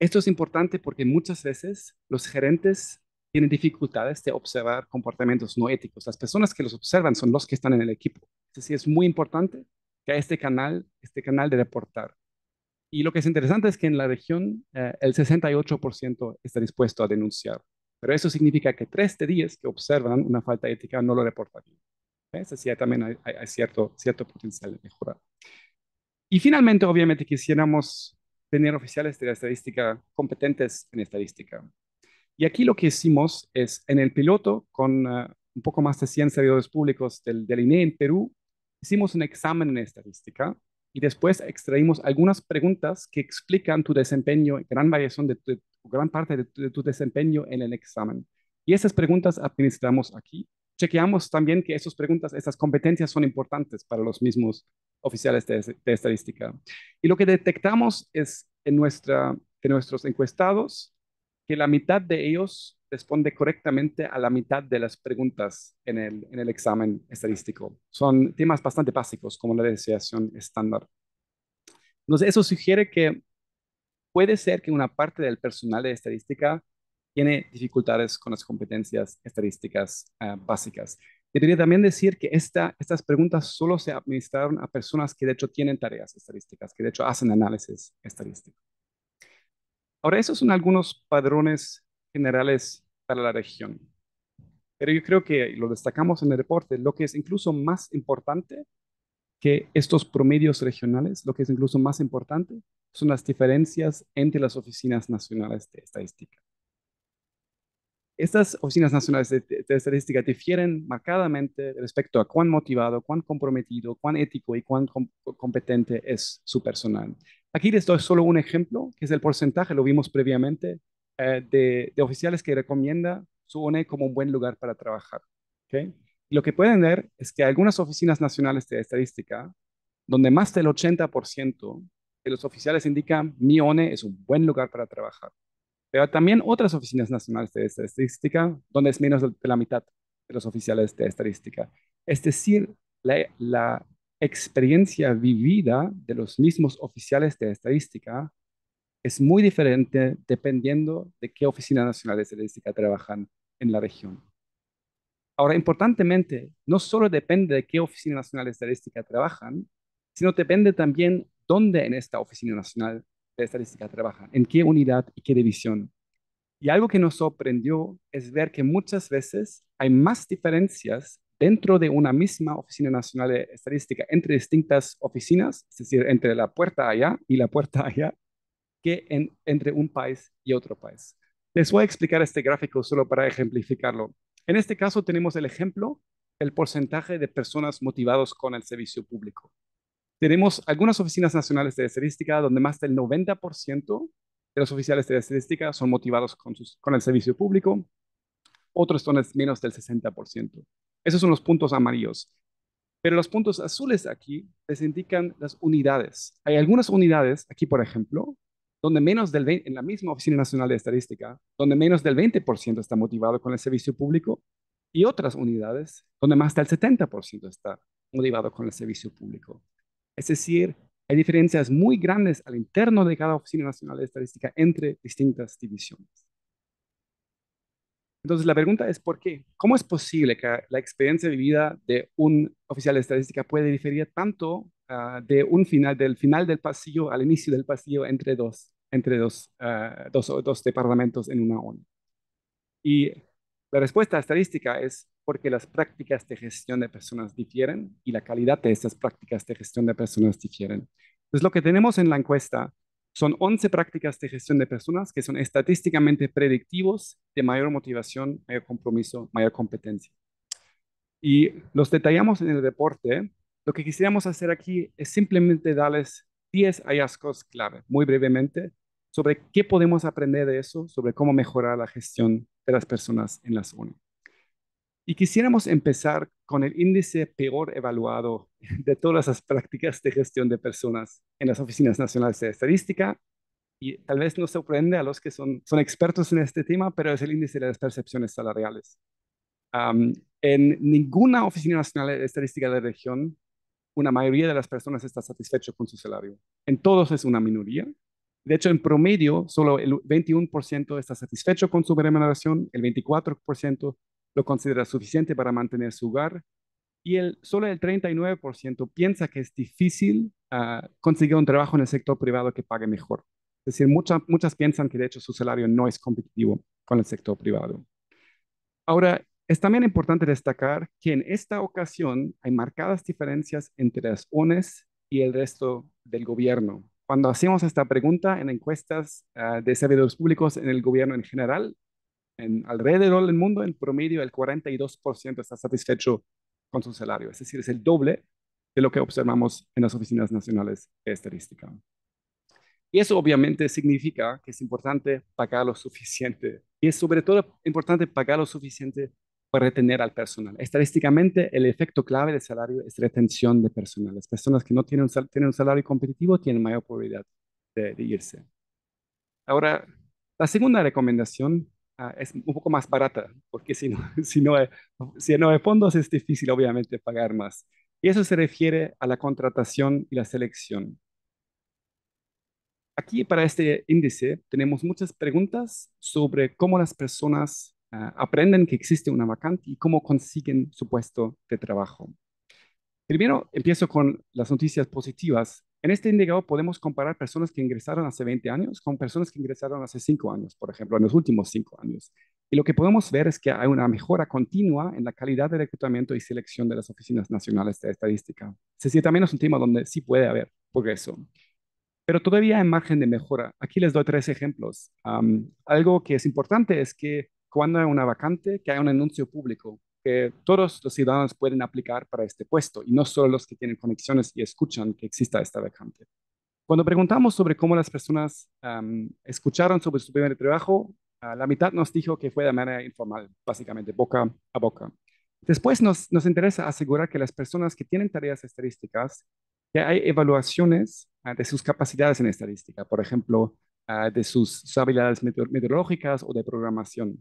E: Esto es importante porque muchas veces los gerentes tienen dificultades de observar comportamientos no éticos. Las personas que los observan son los que están en el equipo. Es es muy importante que este canal, este canal de reportar. Y lo que es interesante es que en la región eh, el 68% está dispuesto a denunciar. Pero eso significa que tres de 10 que observan una falta ética no lo reportan. ¿Ves? Así también hay, cierto, cierto potencial de mejora. Y finalmente, obviamente, quisiéramos tener oficiales de la estadística competentes en estadística. Y aquí lo que hicimos es, en el piloto, con ah, un poco más de 100 servidores públicos del, INE en Perú, hicimos un examen en estadística y después extraímos algunas preguntas que explican tu desempeño, gran variación de gran parte de tu desempeño en el examen. Y esas preguntas administramos aquí chequeamos también que esas preguntas, esas competencias son importantes para los mismos oficiales de, estadística. Y lo que detectamos es en nuestra, de nuestros encuestados que la mitad de ellos responde correctamente a la mitad de las preguntas en el, en el examen estadístico. Son temas bastante básicos como la desviación estándar. Entonces, eso sugiere que puede ser que una parte del personal de estadística tiene dificultades con las competencias estadísticas ah, básicas. y diría también decir que estas preguntas solo se administraron a personas que de hecho tienen tareas estadísticas, que de hecho hacen análisis estadístico. Ahora, esos son algunos padrones generales para la región. Pero yo creo que lo destacamos en el reporte, lo que es incluso más importante que estos promedios regionales, lo que es incluso más importante, son las diferencias entre las oficinas nacionales de estadística. Estas oficinas nacionales de, estadística difieren marcadamente respecto a cuán motivado, cuán comprometido, cuán ético y cuán competente es su personal. Aquí les doy solo un ejemplo, que es el porcentaje, lo vimos previamente, eh, de, oficiales que recomienda su ONE como un buen lugar para trabajar. Lo que pueden ver es que algunas oficinas nacionales de estadística, donde más del 80% de los oficiales indican mi ONE es un buen lugar para trabajar pero también otras oficinas nacionales de estadística, donde es menos de la mitad de los oficiales de estadística. Es decir, la, la experiencia vivida de los mismos oficiales de estadística es muy diferente dependiendo de qué oficina nacional de estadística trabajan en la región. Ahora, importantemente, no solo depende de qué oficina nacional de estadística trabajan, sino depende también dónde en esta oficina nacional de estadística trabaja, en qué unidad y qué división. Y algo que nos sorprendió es ver que muchas veces hay más diferencias dentro de una misma Oficina Nacional de Estadística entre distintas oficinas, es decir, entre la puerta allá y la puerta allá, que entre un país y otro país. Les voy a explicar este gráfico solo para ejemplificarlo. En este caso tenemos el ejemplo, el porcentaje de personas motivados con el servicio público. Tenemos algunas oficinas nacionales de estadística donde más del 90% de los oficiales de estadística son motivados con, el servicio público, otros son menos del 60%. Esos son los puntos amarillos. Pero los puntos azules aquí les indican las unidades. Hay algunas unidades, aquí por ejemplo, donde menos del 20, en la misma Oficina Nacional de Estadística, donde menos del 20% está motivado con el servicio público y otras unidades donde más del 70% está motivado con el servicio público. Es decir, hay diferencias muy grandes al interno de cada Oficina Nacional de Estadística entre distintas divisiones. Entonces, la pregunta es, ¿por qué? ¿Cómo es posible que la experiencia vivida de un oficial de estadística puede diferir tanto ah, de un final, del final del pasillo al inicio del pasillo entre dos, entre dos, ah, dos departamentos en una ONU? Y la respuesta estadística es porque las prácticas de gestión de personas difieren y la calidad de estas prácticas de gestión de personas difieren. Entonces, pues lo que tenemos en la encuesta son 11 prácticas de gestión de personas que son estadísticamente predictivos de mayor motivación, mayor compromiso, mayor competencia. Y los detallamos en el reporte. Lo que quisiéramos hacer aquí es simplemente darles 10 hallazgos clave, muy brevemente, sobre qué podemos aprender de eso, sobre cómo mejorar la gestión de las personas en la zona. Y quisiéramos empezar con el índice peor evaluado de todas las prácticas de gestión de personas en las oficinas nacionales de estadística. Y tal vez nos sorprende a los que son, son expertos en este tema, pero es el índice de las percepciones salariales. en ninguna oficina nacional de estadística de la región, una mayoría de las personas está satisfecho con su salario. En todos es una minoría. De hecho, en promedio, solo el 21% está satisfecho con su remuneración, el 24% lo considera suficiente para mantener su hogar y el, solo el 39% piensa que es difícil ah, conseguir un trabajo en el sector privado que pague mejor. Es decir, muchas muchas piensan que de hecho su salario no es competitivo con el sector privado. Ahora, es también importante destacar que en esta ocasión hay marcadas diferencias entre las ONES y el resto del gobierno. Cuando hacemos esta pregunta en encuestas ah, de servidores públicos en el gobierno en general, en alrededor del mundo, en promedio, el 42% está satisfecho con su salario. Es decir, es el doble de lo que observamos en las oficinas nacionales estadísticas. Y eso obviamente significa que es importante pagar lo suficiente. Y es sobre todo importante pagar lo suficiente para retener al personal. Estadísticamente, el efecto clave del salario es retención de personal. Las personas que no tienen un, tienen un salario competitivo tienen mayor probabilidad de, de irse. Ahora, la segunda recomendación Ah, es un poco más barata, porque si no, eh, si, no hay, si no fondos es difícil obviamente pagar más. Y eso se refiere a la contratación y la selección. Aquí para este índice tenemos muchas preguntas sobre cómo las personas ah, aprenden que existe una vacante y cómo consiguen su puesto de trabajo. Primero empiezo con las noticias positivas en este indicador podemos comparar personas que ingresaron hace 20 años con personas que ingresaron hace 5 años, por ejemplo, en los últimos 5 años. Y lo que podemos ver es que hay una mejora continua en la calidad de reclutamiento y selección de las oficinas nacionales de estadística. Se sí, también es un tema donde sí puede haber progreso. Pero todavía hay margen de mejora. Aquí les doy tres ejemplos. algo que es importante es que cuando hay una vacante, que hay un anuncio público, que todos los ciudadanos pueden aplicar para este puesto y no solo los que tienen conexiones y escuchan que exista esta vacante. Cuando preguntamos sobre cómo las personas escucharon sobre su primer trabajo, la mitad nos dijo que fue de manera informal, básicamente boca a boca. Después nos, interesa asegurar que las personas que tienen tareas estadísticas, que hay evaluaciones ah, de sus capacidades en estadística, por ejemplo, ah, de sus habilidades meteorológicas o de programación.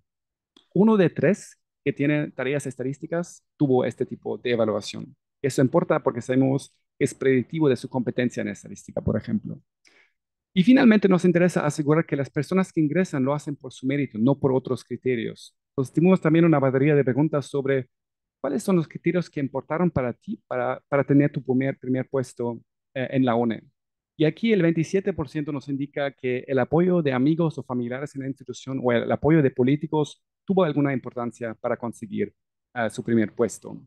E: Uno de tres que tiene tareas estadísticas tuvo este tipo de evaluación. Eso importa porque sabemos que es predictivo de su competencia en estadística, por ejemplo. Y finalmente nos interesa asegurar que las personas que ingresan lo hacen por su mérito, no por otros criterios. Entonces tenemos también una batería de preguntas sobre cuáles son los criterios que importaron para ti para, tener tu primer, primer puesto eh, en la ONE. Y aquí el 27% nos indica que el apoyo de amigos o familiares en la institución o el apoyo de políticos tuvo alguna importancia para conseguir eh, su primer puesto.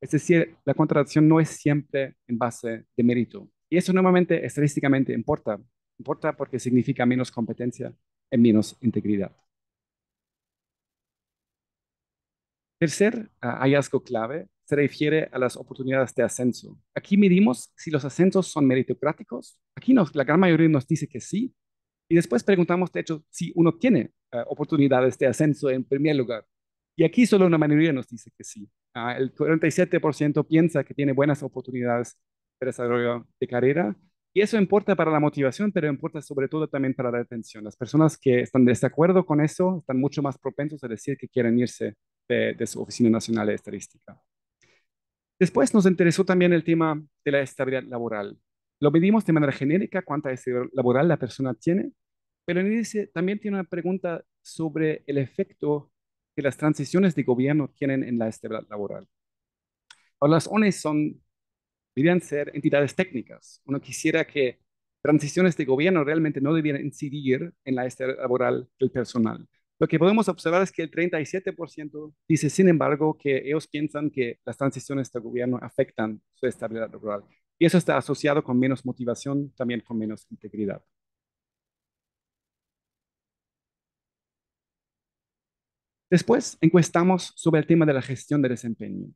E: Es decir, la contratación no es siempre en base de mérito. Y eso normalmente estadísticamente importa. Importa porque significa menos competencia y menos integridad. Tercer eh, hallazgo clave se refiere a las oportunidades de ascenso. Aquí medimos si los ascensos son meritocráticos. Aquí la gran mayoría nos dice que sí, y después preguntamos, de hecho, si uno tiene eh, oportunidades de ascenso en primer lugar. Y aquí solo una mayoría nos dice que sí. Ah, el 47% piensa que tiene buenas oportunidades de desarrollo de carrera. Y eso importa para la motivación, pero importa sobre todo también para la atención. Las personas que están de desacuerdo con eso están mucho más propensos a decir que quieren irse de su Oficina Nacional de Estadística. Después nos interesó también el tema de la estabilidad laboral. Lo medimos de manera genérica, cuánta estabilidad laboral la persona tiene, pero también tiene una pregunta sobre el efecto que las transiciones de gobierno tienen en la estabilidad laboral. las ONEs son, deberían ser entidades técnicas. Uno quisiera que transiciones de gobierno realmente no debieran incidir en la estabilidad laboral del personal. Lo que podemos observar es que el 37% dice, sin embargo, que ellos piensan que las transiciones de gobierno afectan su estabilidad laboral. Y eso está asociado con menos motivación, también con menos integridad. Después, encuestamos sobre el tema de la gestión de desempeño.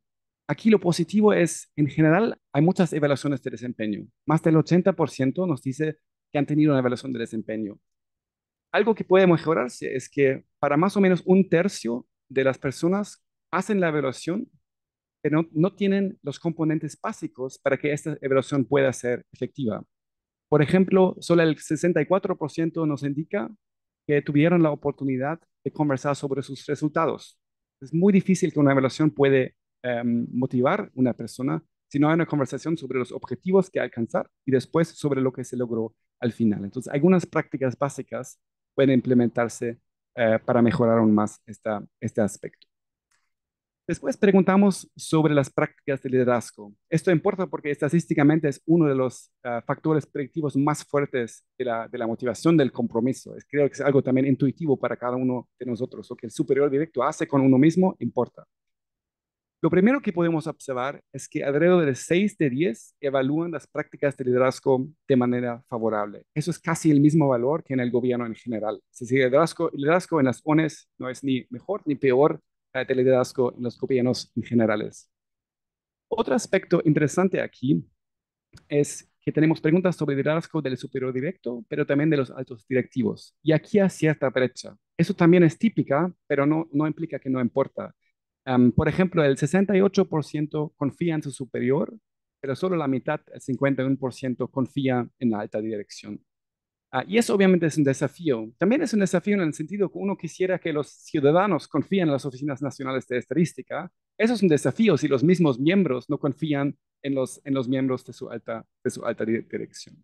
E: Aquí lo positivo es, en general, hay muchas evaluaciones de desempeño. Más del 80% nos dice que han tenido una evaluación de desempeño. Algo que puede mejorarse es que para más o menos un tercio de las personas hacen la evaluación no, tienen los componentes básicos para que esta evaluación pueda ser efectiva. Por ejemplo, solo el 64% nos indica que tuvieron la oportunidad de conversar sobre sus resultados. Es muy difícil que una evaluación puede em, motivar a una persona si no hay una conversación sobre los objetivos que alcanzar y después sobre lo que se logró al final. Entonces, algunas prácticas básicas pueden implementarse eh, para mejorar aún más este aspecto. Después preguntamos sobre las prácticas de liderazgo. Esto importa porque estadísticamente es uno de los ah, factores predictivos más fuertes de la, motivación del compromiso. Es creo que es algo también intuitivo para cada uno de nosotros. Lo que el superior directo hace con uno mismo importa. Lo primero que podemos observar es que alrededor de 6 de 10 evalúan las prácticas de liderazgo de manera favorable. Eso es casi el mismo valor que en el gobierno en general. Es decir, el liderazgo, liderazgo en las ONES no es ni mejor ni peor de liderazgo en los gobiernos en generales. Otro aspecto interesante aquí es que tenemos preguntas sobre liderazgo del superior directo, pero también de los altos directivos. Y aquí hay cierta brecha. Eso también es típica, pero no, implica que no importa. por ejemplo, el 68% confía en su superior, pero solo la mitad, el 51%, confía en la alta dirección. Ah, y eso obviamente es un desafío. También es un desafío en el sentido que uno quisiera que los ciudadanos confíen en las oficinas nacionales de estadística. Eso es un desafío si los mismos miembros no confían en los, en los miembros de su alta, de su alta dirección.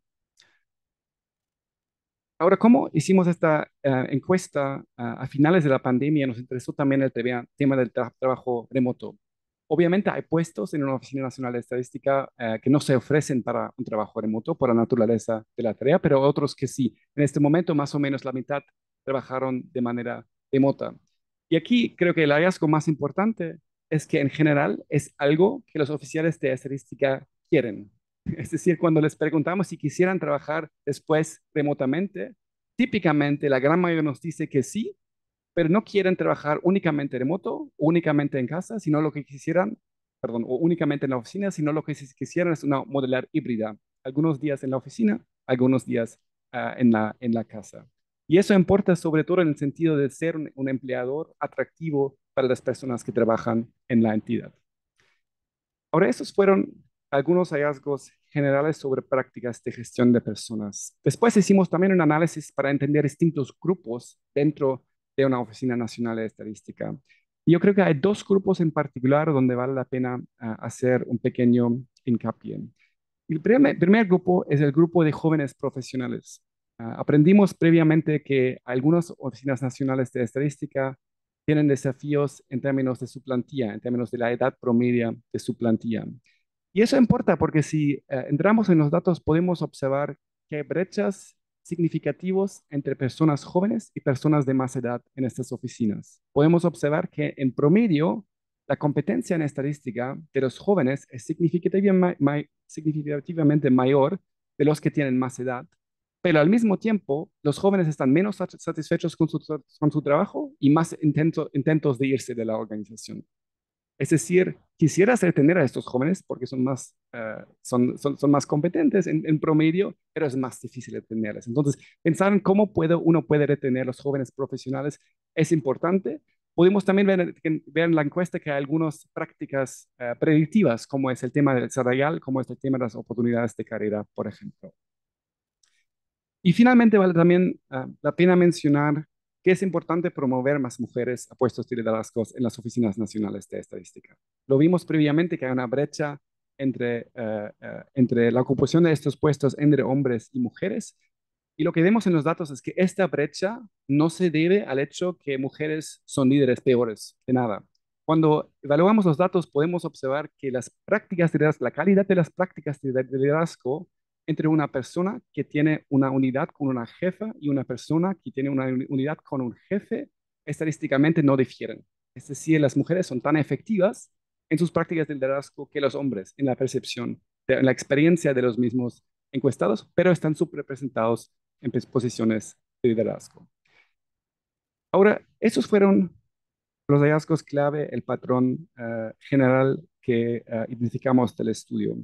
E: Ahora, ¿cómo hicimos esta eh, encuesta ah, a finales de la pandemia? Nos interesó también el tema del trabajo remoto. Obviamente hay puestos en una Oficina Nacional de Estadística eh, que no se ofrecen para un trabajo remoto por la naturaleza de la tarea, pero otros que sí. En este momento, más o menos la mitad trabajaron de manera remota. Y aquí creo que el hallazgo más importante es que en general es algo que los oficiales de estadística quieren. Es decir, cuando les preguntamos si quisieran trabajar después remotamente, típicamente la gran mayoría nos dice que sí, pero no quieren trabajar únicamente remoto, únicamente en casa, sino lo que quisieran, perdón, o únicamente en la oficina, sino lo que quisieran es una modelar híbrida. Algunos días en la oficina, algunos días ah, en, la, en la casa. Y eso importa sobre todo en el sentido de ser un, un empleador atractivo para las personas que trabajan en la entidad. Ahora, esos fueron algunos hallazgos generales sobre prácticas de gestión de personas. Después hicimos también un análisis para entender distintos grupos dentro de una Oficina Nacional de Estadística. Yo creo que hay dos grupos en particular donde vale la pena ah, hacer un pequeño hincapié. El primer, grupo es el grupo de jóvenes profesionales. Ah, aprendimos previamente que algunas oficinas nacionales de estadística tienen desafíos en términos de su plantilla, en términos de la edad promedio de su plantilla. Y eso importa porque si eh, entramos en los datos podemos observar que brechas significativos entre personas jóvenes y personas de más edad en estas oficinas. Podemos observar que en promedio la competencia en estadística de los jóvenes es significativamente mayor de los que tienen más edad, pero al mismo tiempo los jóvenes están menos satisfechos con su, trabajo y más intentos de irse de la organización. Es decir, quisieras retener a estos jóvenes porque son más, eh, son, son, más competentes en, promedio, pero es más difícil retenerles. Entonces, pensar en cómo puedo, uno puede retener a los jóvenes profesionales es importante. Podemos también ver, en la encuesta que hay algunas prácticas eh, predictivas, como es el tema del salarial, como es el tema de las oportunidades de carrera, por ejemplo. Y finalmente vale también eh, la pena mencionar que es importante promover más mujeres a puestos de liderazgo en las oficinas nacionales de estadística. Lo vimos previamente que hay una brecha entre, eh, eh, entre la ocupación de estos puestos entre hombres y mujeres. Y lo que vemos en los datos es que esta brecha no se debe al hecho que mujeres son líderes peores, de nada. Cuando evaluamos los datos podemos observar que las prácticas de la calidad de las prácticas de liderazgo entre una persona que tiene una unidad con una jefa y una persona que tiene una unidad con un jefe estadísticamente no difieren. Es decir, las mujeres son tan efectivas en sus prácticas de liderazgo que los hombres en la percepción, en la experiencia de los mismos encuestados, pero están subrepresentados en posiciones de liderazgo. Ahora, esos fueron los hallazgos clave, el patrón eh, general que eh, identificamos del estudio.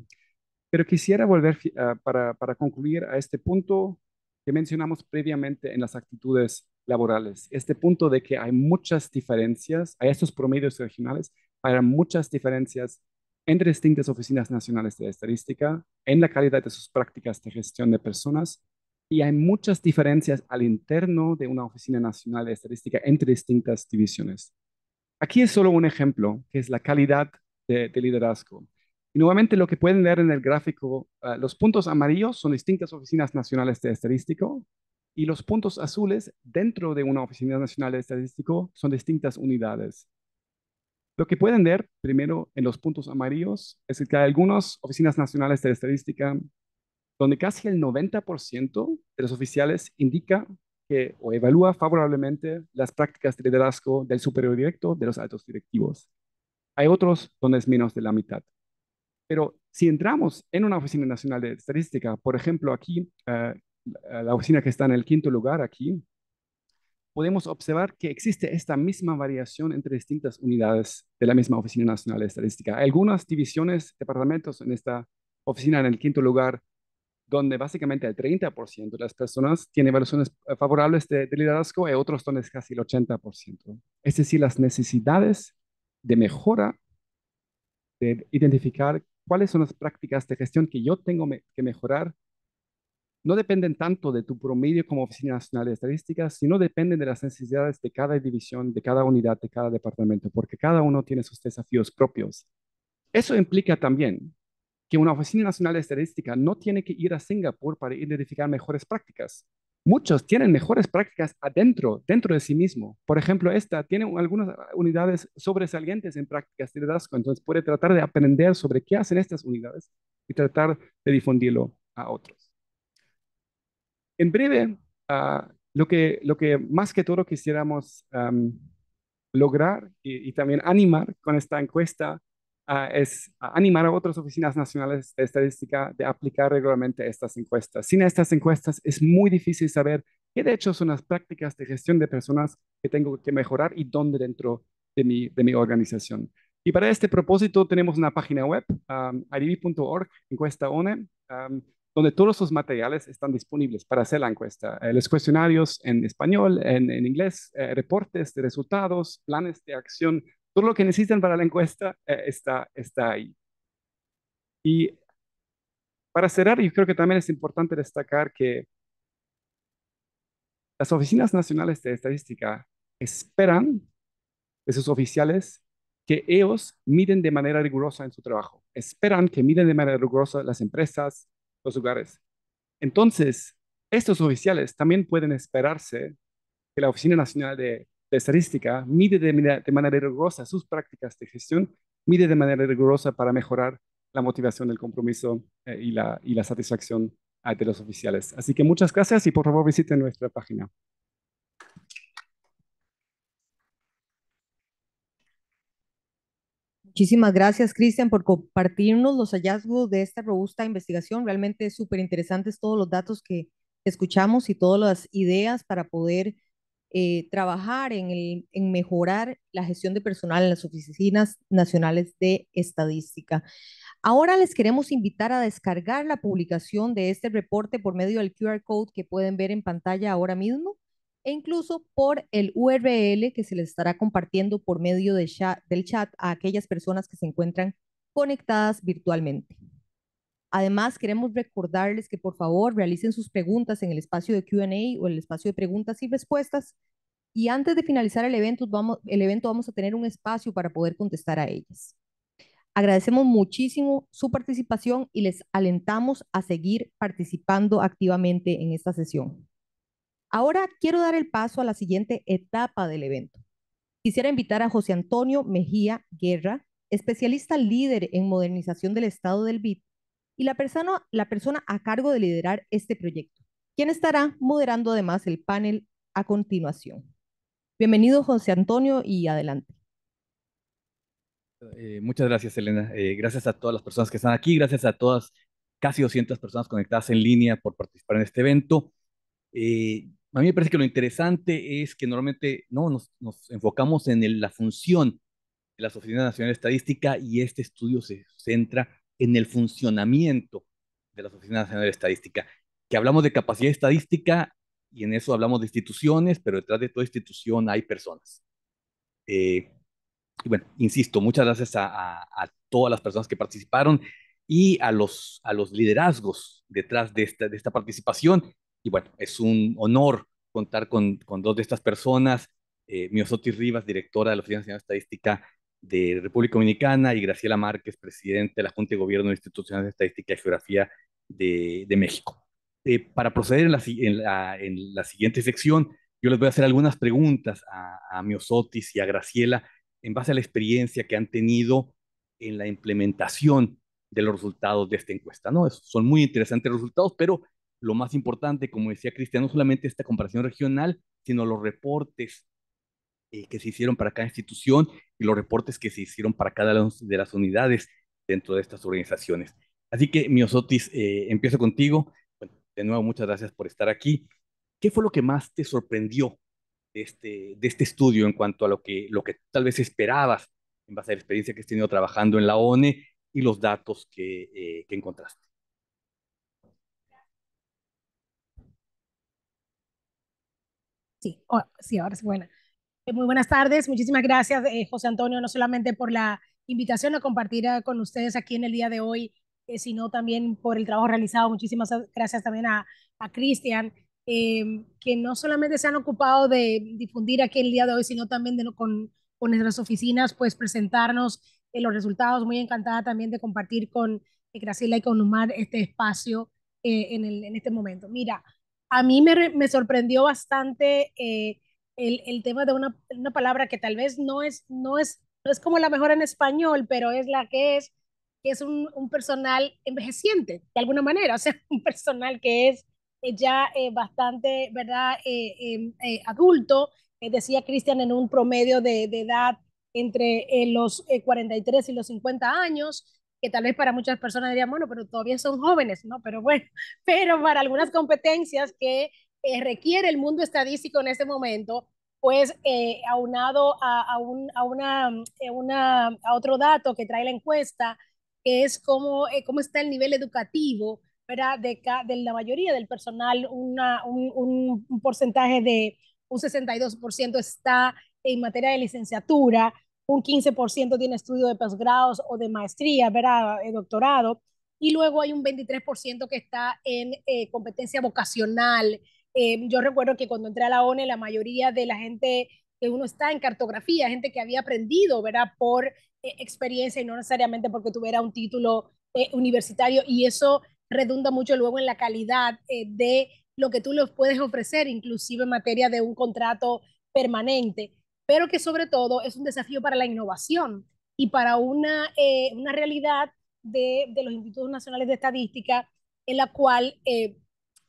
E: Pero quisiera volver ah, para, concluir a este punto que mencionamos previamente en las actitudes laborales. Este punto de que hay muchas diferencias, hay estos promedios regionales, hay muchas diferencias entre distintas oficinas nacionales de estadística en la calidad de sus prácticas de gestión de personas y hay muchas diferencias al interno de una oficina nacional de estadística entre distintas divisiones. Aquí es solo un ejemplo, que es la calidad de liderazgo. Y nuevamente lo que pueden ver en el gráfico, ah, los puntos amarillos son distintas oficinas nacionales de estadístico y los puntos azules dentro de una oficina nacional de estadístico son distintas unidades. Lo que pueden ver primero en los puntos amarillos es que hay algunas oficinas nacionales de estadística donde casi el 90% de los oficiales indica que o evalúa favorablemente las prácticas de liderazgo del superior directo de los altos directivos. Hay otros donde es menos de la mitad. Pero si entramos en una oficina nacional de estadística, por ejemplo, aquí, eh, la oficina que está en el quinto lugar aquí, podemos observar que existe esta misma variación entre distintas unidades de la misma Oficina Nacional de Estadística. Algunas divisiones, departamentos en esta oficina en el quinto lugar, donde básicamente el 30% de las personas tiene evaluaciones eh, favorables de, de, liderazgo y otros donde es casi el 80%. Es decir, las necesidades de mejora, de identificar cuáles son las prácticas de gestión que yo tengo que mejorar, no dependen tanto de tu promedio como Oficina Nacional de Estadísticas, sino dependen de las necesidades de cada división, de cada unidad, de cada departamento, porque cada uno tiene sus desafíos propios. Eso implica también que una Oficina Nacional de Estadística no tiene que ir a Singapur para identificar mejores prácticas. Muchos tienen mejores prácticas adentro, dentro de sí mismo. Por ejemplo, esta tiene algunas unidades sobresalientes en prácticas de liderazgo, entonces puede tratar de aprender sobre qué hacen estas unidades y tratar de difundirlo a otros. En breve, ah, lo, que, más que todo quisiéramos lograr y, también animar con esta encuesta es animar a otras oficinas nacionales de estadística de aplicar regularmente estas encuestas. Sin estas encuestas es muy difícil saber qué de hecho son las prácticas de gestión de personas que tengo que mejorar y dónde dentro de mi, organización. Y para este propósito tenemos una página web, um, encuestaone encuesta ONE, donde todos los materiales están disponibles para hacer la encuesta. Eh, los cuestionarios en español, en, en inglés, eh, reportes de resultados, planes de acción todo lo que necesitan para la encuesta eh, está, está ahí. Y para cerrar, yo creo que también es importante destacar que las oficinas nacionales de estadística esperan de sus oficiales que ellos miden de manera rigurosa en su trabajo. Esperan que miden de manera rigurosa las empresas, los lugares. Entonces, estos oficiales también pueden esperarse que la Oficina Nacional de estadística mide de, manera rigurosa sus prácticas de gestión, mide de manera rigurosa para mejorar la motivación, el compromiso eh, y, la, y la satisfacción ah, de los oficiales. Así que muchas gracias y por favor visiten nuestra página. Muchísimas gracias,
A: Cristian, por compartirnos los hallazgos de esta robusta investigación. Realmente súper interesantes todos los datos que escuchamos y todas las ideas para poder eh, trabajar en, mejorar la gestión de personal en las oficinas nacionales de estadística. Ahora les queremos invitar a descargar la publicación de este reporte por medio del QR code que pueden ver en pantalla ahora mismo e incluso por el URL que se les estará compartiendo por medio del chat a aquellas personas que se encuentran conectadas virtualmente. Además, queremos recordarles que por favor realicen sus preguntas en el espacio de QA o el espacio de preguntas y respuestas. Y antes de finalizar el evento, vamos, el evento vamos a tener un espacio para poder contestar a ellas. Agradecemos muchísimo su participación y les alentamos a seguir participando activamente en esta sesión. Ahora quiero dar el paso a la siguiente etapa del evento. Quisiera invitar a José Antonio Mejía Guerra, especialista líder en modernización del estado del BIT, y la persona, a cargo de liderar este proyecto, quien estará moderando además el panel a continuación. Bienvenido José Antonio y adelante.
F: Eh, muchas gracias Elena, eh, gracias a todas las personas que están aquí, gracias a todas casi 200 personas conectadas en línea por participar en este evento. Eh, a mí me parece que lo interesante es que normalmente no nos, enfocamos en la función de las Oficinas Nacionales de Estadística y este estudio se centra en el funcionamiento de las Oficinas Nacional de Estadística. Que hablamos de capacidad estadística y en eso hablamos de instituciones, pero detrás de toda institución hay personas. Eh, y bueno, insisto, muchas gracias a, todas las personas que participaron y a los, a los liderazgos detrás de esta, de esta participación. Y bueno, es un honor contar con, con dos de estas personas, eh, Miosotis Rivas, directora de la Oficina Nacional de Estadística, de República Dominicana y Graciela Márquez, presidente de la Junta de Gobierno de Instituciones de Estadística y Geografía de, México. Eh, para proceder en la, siguiente sección, yo les voy a hacer algunas preguntas a, a Miosotis y a Graciela en base a la experiencia que han tenido en la implementación de los resultados de esta encuesta. ¿no? son muy interesantes los resultados, pero lo más importante, como decía Cristian, no solamente esta comparación regional, sino los reportes eh, que se hicieron para cada institución y los reportes que se hicieron para cada de las unidades dentro de estas organizaciones. Así que, Miosotis, eh, empiezo contigo. de nuevo, muchas gracias por estar aquí. ¿Qué fue lo que más te sorprendió de este, de este estudio en cuanto a lo que, lo que tal vez esperabas en base a la experiencia que has tenido trabajando en la ONE y los datos que, eh, encontraste?
G: Sí, oh, sí, ahora sí, bueno. Eh, muy buenas tardes, muchísimas gracias eh, José Antonio, no solamente por la invitación a compartir ah, con ustedes aquí en el día de hoy, eh, sino también por el trabajo realizado. Muchísimas gracias también a, a Cristian, em, que no solamente se han ocupado de difundir aquí el día de hoy, sino también con, con nuestras oficinas, pues presentarnos los resultados. Muy encantada también de compartir con Graciela y con Umar este espacio en, el, en, este momento. Mira, a mí me, me sorprendió bastante el, tema de una, palabra que tal vez no es, no, es, es como la mejor en español, pero es la que es, que es un, personal envejeciente, de alguna manera, o sea, un personal que es eh, ya eh, bastante, ¿verdad?, eh, em, adulto, decía Cristian, en un promedio de, de edad entre los 43 y los 50 años, que tal vez para muchas personas dirían, bueno, pero todavía son jóvenes, ¿no? Pero bueno, pero para algunas competencias que requiere el mundo estadístico en este momento, pues eh, aunado a, una, eh, una, otro dato que trae la encuesta, que es cómo, eh, cómo está el nivel educativo ¿verdad? De, de la mayoría del personal, un, porcentaje de un 62% está en materia de licenciatura, un 15% tiene estudio de posgrados o de maestría, ¿verdad? De doctorado, y luego hay un 23% que está en competencia vocacional, Em, yo recuerdo que cuando entré a la ONE, la mayoría de la gente que uno está en cartografía, gente que había aprendido, ¿verdad? Por eh, experiencia y no necesariamente porque tuviera un título eh, universitario y eso redunda mucho luego en la calidad eh, de lo que tú les puedes ofrecer, inclusive en materia de un contrato permanente, pero que sobre todo es un desafío para la innovación y para una, una realidad de, los Institutos Nacionales de Estadística en la cual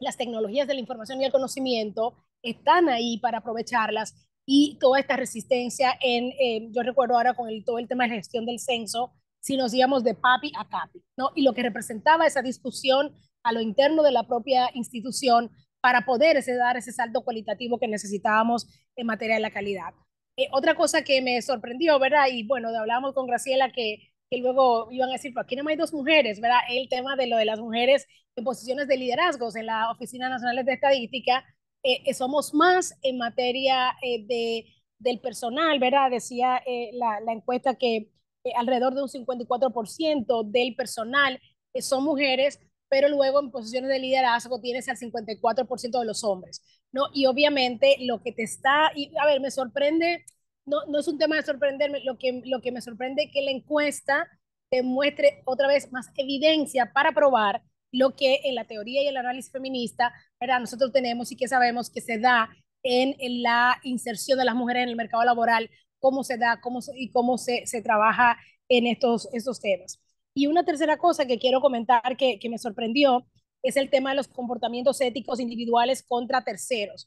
G: las tecnologías de la información y el conocimiento están ahí para aprovecharlas y toda esta resistencia en, eh, yo recuerdo ahora con el, todo el tema de gestión del censo, si nos íbamos de papi a capi, ¿no? Y lo que representaba esa discusión a lo interno de la propia institución para poder ese, dar ese salto cualitativo que necesitábamos en materia de la calidad. Eh, otra cosa que me sorprendió, ¿verdad? Y bueno, hablábamos con Graciela que que luego iban a decir, pero aquí no hay dos mujeres, ¿verdad? El tema de lo de las mujeres en posiciones de liderazgos en la Oficina Nacional de Estadística, eh, eh, somos más en materia eh, de, del personal, ¿verdad? Decía la, encuesta que alrededor de un 54% del personal son mujeres, pero luego en posiciones de liderazgo tienes al 54% de los hombres, ¿no? Y obviamente lo que te está, a ver, me sorprende no, es un tema de sorprenderme, lo que, lo que me sorprende es que la encuesta te muestre otra vez más evidencia para probar lo que en la teoría y el análisis feminista ¿verdad? nosotros tenemos y que sabemos que se da en, la inserción de las mujeres en el mercado laboral, cómo se da y cómo se, trabaja en estos, temas. Y una tercera cosa que quiero comentar que me sorprendió es el tema de los comportamientos éticos individuales contra terceros.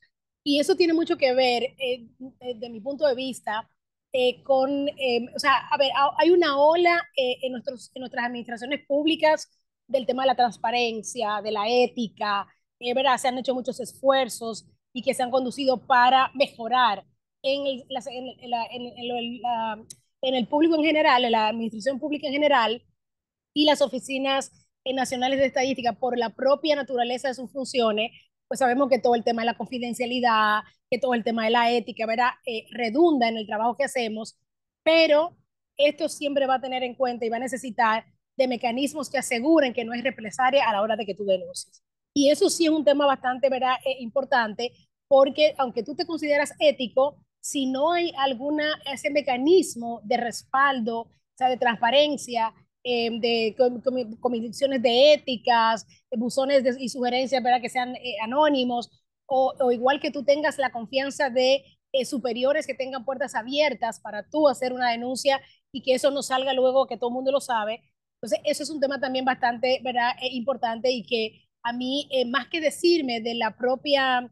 G: Y eso tiene mucho que ver, eh, desde mi punto de vista, eh, con, eh, o sea, a ver, hay una ola eh, en, nuestros, en nuestras administraciones públicas del tema de la transparencia, de la ética, ¿verdad? Se han hecho muchos esfuerzos y que se han conducido para mejorar en en en en el público en general, en la administración pública en general y las oficinas nacionales de estadística por la propia naturaleza de sus funciones pues sabemos que todo el tema de la confidencialidad, que todo el tema de la ética, ¿verdad? Eh, redunda en el trabajo que hacemos, pero esto siempre va a tener en cuenta y va a necesitar de mecanismos que aseguren que no es represaria a la hora de que tú denuncies. Y eso sí es un tema bastante ¿verdad? Eh, importante, porque aunque tú te consideras ético, si no hay alguna, ese mecanismo de respaldo, o sea, de transparencia, Em, de comisiones de éticas, buzones y sugerencias ¿verdad? que sean eh, anónimos, o, igual que tú tengas la confianza de eh, superiores que tengan puertas abiertas para tú hacer una denuncia y que eso no salga luego que todo el mundo lo sabe. Entonces, eso es un tema también bastante ¿verdad? Eh, importante y que a mí, más que decirme de la propia,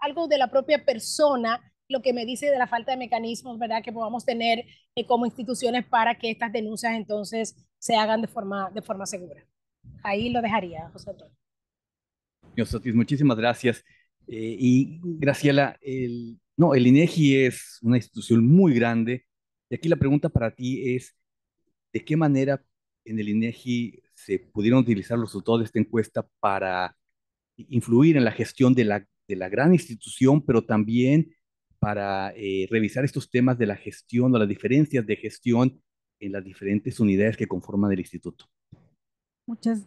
G: algo de la propia persona, lo que me dice de la falta de mecanismos, ¿verdad?, que podamos tener eh, como instituciones para que estas denuncias entonces se hagan de forma, de forma segura. Ahí lo dejaría, José Antonio.
F: Sotis, muchísimas gracias. Eh, y Graciela, el, no, el INEGI es una institución muy grande. Y aquí la pregunta para ti es, ¿de qué manera en el INEGI se pudieron utilizar los resultados de esta encuesta para influir en la gestión de la, de la gran institución, pero también para eh, revisar estos temas de la gestión o las diferencias de gestión en las diferentes unidades que conforman el instituto.
H: Muchas,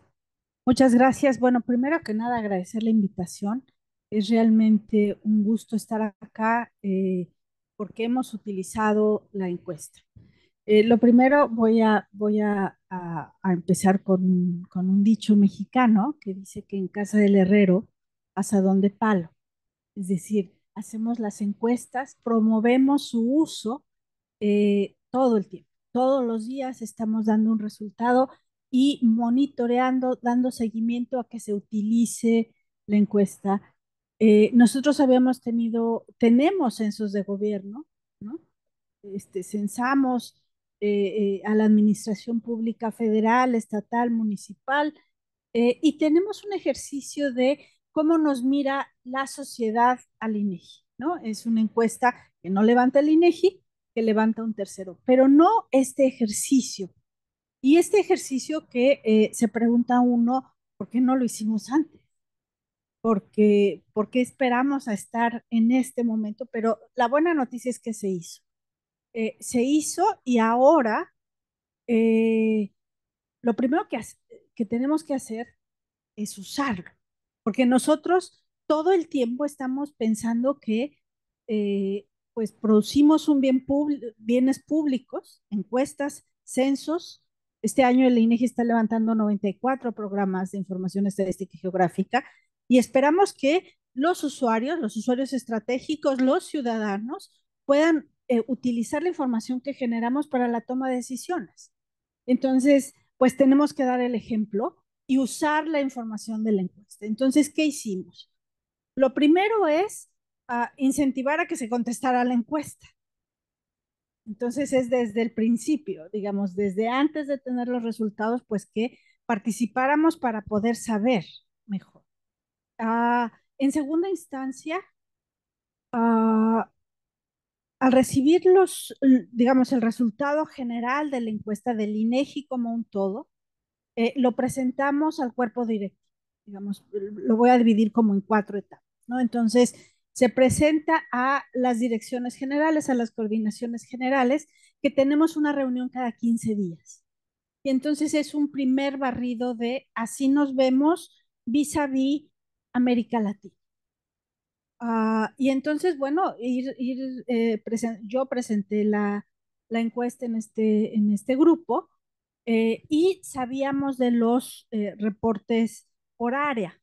H: muchas gracias. Bueno, primero que nada agradecer la invitación. Es realmente un gusto estar acá eh, porque hemos utilizado la encuesta. Eh, lo primero voy a, voy a, empezar con, un dicho mexicano que dice que en casa del herrero, pasa donde palo. Es decir, hacemos las encuestas, promovemos su uso eh, todo el tiempo. Todos los días estamos dando un resultado y monitoreando, dando seguimiento a que se utilice la encuesta. Eh, nosotros habíamos tenido, tenemos censos de gobierno, Este, censamos eh, a la administración pública federal, estatal, municipal, y tenemos un ejercicio de cómo nos mira la sociedad al INEGI, e ¿no? Es una encuesta que no levanta el INEGI, e que levanta un tercero, pero no este ejercicio. Y este ejercicio que eh, se pregunta uno, ¿por qué no lo hicimos antes? ¿Por qué esperamos a estar en este momento, pero la buena noticia es que se hizo. Eh, se hizo y ahora eh, lo primero que, que tenemos que hacer es usarlo porque nosotros todo el tiempo estamos pensando que eh, pues producimos un bienes públicos, encuestas, censos. Este año el INEGI e está levantando 94 programas de información estadística y geográfica y esperamos que los usuarios, los usuarios estratégicos, los ciudadanos puedan eh, utilizar la información que generamos para la toma de decisiones. Entonces, pues tenemos que dar el ejemplo y usar la información de la encuesta. Entonces, ¿qué hicimos? Lo primero es ah, incentivar a que se contestara la encuesta. Entonces es desde el principio, digamos, desde antes de tener los resultados, pues que participáramos para poder saber mejor. Ah, en segunda instancia, ah, al recibir los, digamos, el resultado general de la encuesta del INEGI como un todo, eh, lo presentamos al cuerpo directo, Digamos, lo voy a dividir como en cuatro etapas, ¿no? Entonces, se presenta a las direcciones generales, a las coordinaciones generales, que tenemos una reunión cada 15 días. Y entonces es un primer barrido de así nos vemos vis a vis América Latina. Ah, y entonces, bueno, ir, ir, eh, yo presenté la, la encuesta en este, en este grupo eh, y sabíamos de los eh, reportes por área.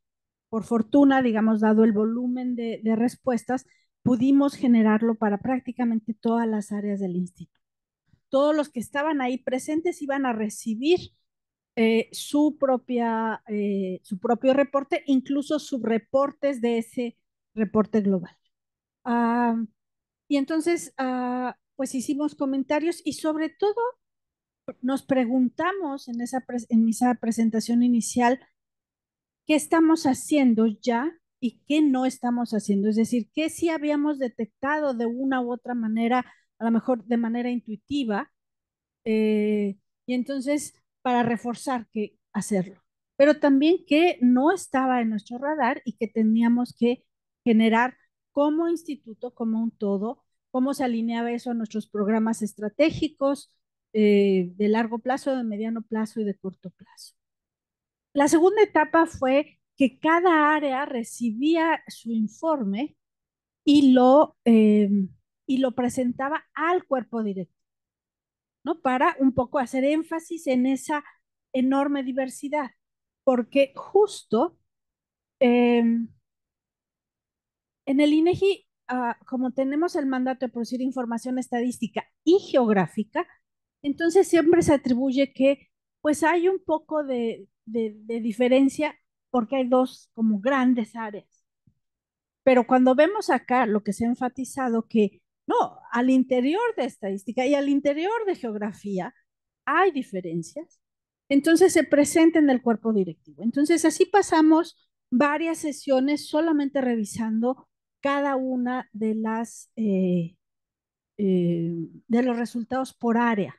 H: Por fortuna, digamos, dado el volumen de, respuestas, pudimos generarlo para prácticamente todas las áreas del instituto. Todos los que estaban ahí presentes iban a recibir eh, su, propio reporte, incluso subreportes de ese reporte global. Ah, y entonces, ah, pues hicimos comentarios y sobre todo nos preguntamos en esa, en esa presentación inicial qué estamos haciendo ya y qué no estamos haciendo. Es decir, qué sí habíamos detectado de una u otra manera, a lo mejor de manera intuitiva. Eh, y entonces, para reforzar que hacerlo, pero también qué no estaba en nuestro radar y que teníamos que generar como instituto, como un todo, cómo se alineaba eso a nuestros programas estratégicos, eh, de largo plazo, de mediano plazo y de corto plazo. La segunda etapa fue que cada área recibía su informe y lo, eh, y lo presentaba al cuerpo directo, ¿no? Para un poco hacer énfasis en esa enorme diversidad, porque justo em, en el INEGI, e ah, como tenemos el mandato de producir información estadística y geográfica, entonces siempre se atribuye que pues hay un poco de, diferencia porque hay dos como grandes áreas. Pero cuando vemos acá lo que se ha enfatizado que no, al interior de estadística y al interior de geografía hay diferencias, entonces se presenta en el cuerpo directivo. Entonces así pasamos varias sesiones solamente revisando cada una de las eh, eh, de los resultados por área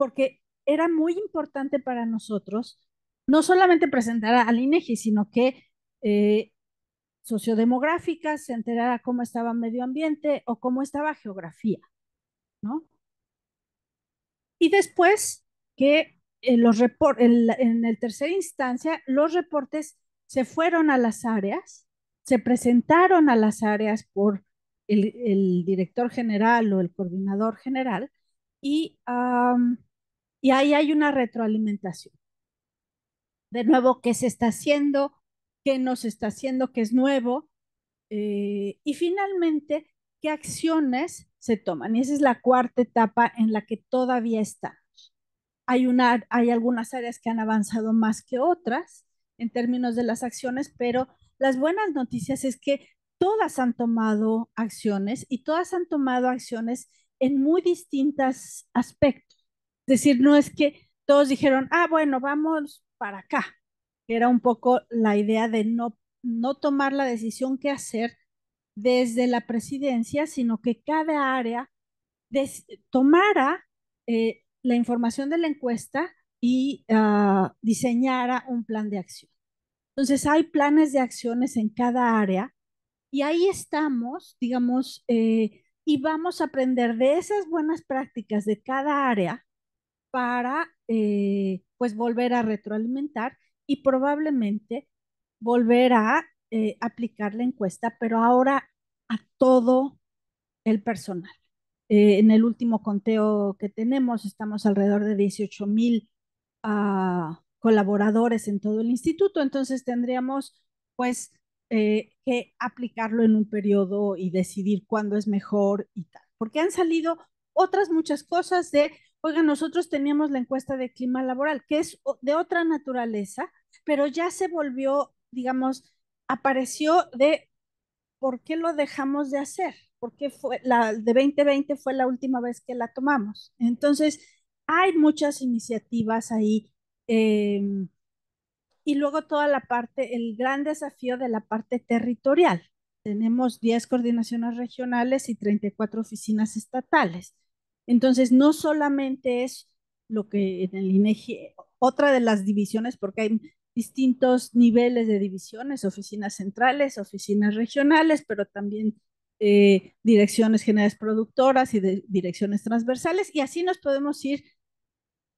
H: porque era muy importante para nosotros no solamente presentar al INEGI, e sino que eh, sociodemográfica se enterara cómo estaba medio ambiente o cómo estaba geografía, ¿no? Y después que eh, en, los report en, el tercer instancia los reportes se fueron a las áreas, se presentaron a las áreas por el, director general o el coordinador general y y ahí hay una retroalimentación. De nuevo, ¿qué se está haciendo? ¿Qué nos está haciendo? ¿Qué es nuevo? Eh, y finalmente, ¿qué acciones se toman? Y esa es la cuarta etapa en la que todavía estamos. Hay, hay algunas áreas que han avanzado más que otras en términos de las acciones, pero las buenas noticias es que todas han tomado acciones y todas han tomado acciones en muy distintos aspectos decir, no es que todos dijeron, ah, bueno, vamos para acá. Era un poco la idea de no, no tomar la decisión qué hacer desde la presidencia, sino que cada área tomara eh, la información de la encuesta y ah, diseñara un plan de acción. Entonces, hay planes de acciones en cada área y ahí estamos, digamos, eh, y vamos a aprender de esas buenas prácticas de cada área para eh, pues volver a retroalimentar y probablemente volver a eh, aplicar la encuesta, pero ahora a todo el personal. Eh, en el último conteo que tenemos, estamos alrededor de 18 mil ah, colaboradores en todo el instituto, entonces tendríamos pues que aplicarlo en un periodo y decidir cuándo es mejor y tal, porque han salido otras muchas cosas de Oiga, nosotros teníamos la encuesta de clima laboral, que es de otra naturaleza, pero ya se volvió, digamos, apareció de por qué lo dejamos de hacer, porque fue la de 2020 fue la última vez que la tomamos. Entonces, hay muchas iniciativas ahí. Em, y luego toda la parte, el gran desafío de la parte territorial. Tenemos 10 coordinaciones regionales y 34 oficinas estatales. Entonces, no solamente es lo que en el INEGI, e otra de las divisiones, porque hay distintos niveles de divisiones, oficinas centrales, oficinas regionales, pero también eh, direcciones generales productoras y direcciones transversales, y así nos podemos ir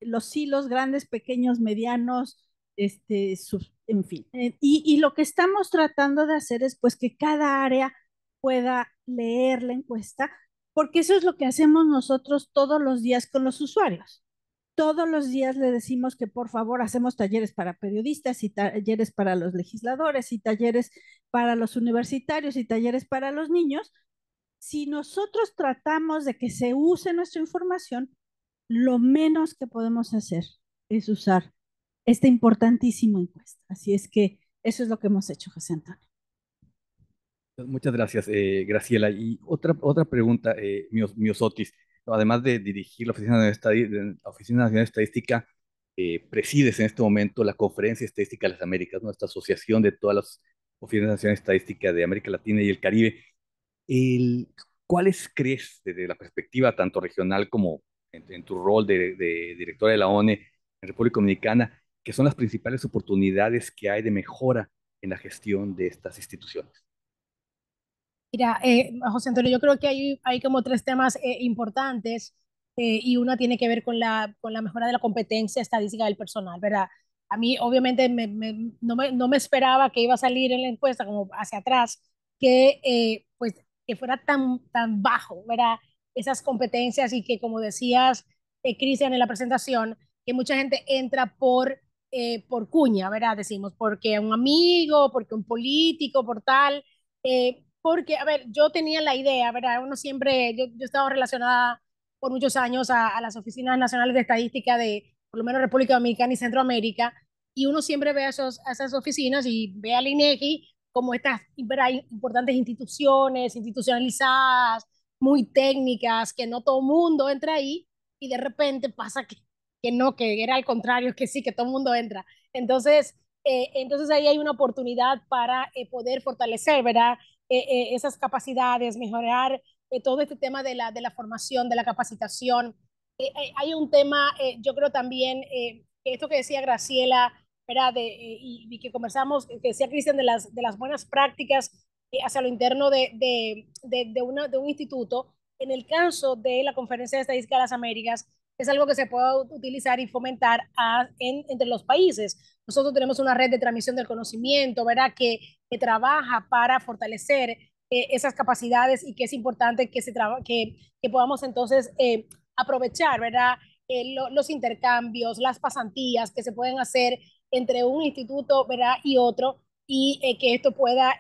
H: los hilos grandes, pequeños, medianos, este, en fin. Eh, y, y lo que estamos tratando de hacer es pues que cada área pueda leer la encuesta porque eso es lo que hacemos nosotros todos los días con los usuarios. Todos los días le decimos que por favor hacemos talleres para periodistas y talleres para los legisladores y talleres para los universitarios y talleres para los niños. Si nosotros tratamos de que se use nuestra información, lo menos que podemos hacer es usar esta importantísima encuesta. Así es que eso es lo que hemos hecho, José Antonio.
F: Muchas gracias, eh, Graciela. Y otra, otra pregunta, eh, Miosotis. Además de dirigir la Oficina Nacional, Oficina de Estadística, eh, presides en este momento la Conferencia Estadística de las Américas, nuestra asociación de todas las Oficinas Nacionales de Estadística de América Latina y el Caribe. ¿Cuáles crees desde la perspectiva tanto regional como en, tu rol de, de directora de la ONE en República Dominicana que son las principales oportunidades que hay de mejora en la gestión de estas instituciones?
G: Mira, eh, José Antonio, yo creo que hay, hay como tres temas eh, importantes eh, y uno tiene que ver con la, con la mejora de la competencia estadística del personal, ¿verdad? A mí obviamente no, me, esperaba que iba a salir en la encuesta como hacia atrás, que pues que fuera tan, tan bajo, ¿verdad? Esas competencias y que como decías, Cristian, en la presentación, que mucha gente entra por, por cuña, ¿verdad? Decimos, porque un amigo, porque un político, por tal porque, a ver, yo tenía la idea, ¿verdad? Uno siempre, yo, yo he relacionada por muchos años a, las oficinas nacionales de estadística de, por lo menos, República Dominicana y Centroamérica, y uno siempre ve a, esas oficinas y ve al INEGI como estas importantes instituciones, institucionalizadas, muy técnicas, que no todo mundo entra ahí, y de repente pasa que, que no, que era al contrario, que sí, que todo el mundo entra. Entonces, eh, entonces ahí hay una oportunidad para eh, poder fortalecer, ¿verdad? Eh, eh, esas capacidades, mejorar eh, todo este tema de la, de la formación, de la capacitación. hay un tema, yo creo también, esto que decía Graciela, y, que conversamos, que decía Cristian, de las, de las buenas prácticas hacia lo interno de, de, de, de un instituto. En el caso de la Conferencia de Estadística de las Américas, es algo que se puede utilizar y fomentar entre los países. Nosotros tenemos una red de transmisión del conocimiento, ¿verdad? Que, que trabaja para fortalecer eh, esas capacidades y que es importante que, se que, que podamos entonces eh, aprovechar, ¿verdad? Eh, los intercambios, las pasantías que se pueden hacer entre un instituto, ¿verdad? Y otro, y que esto pueda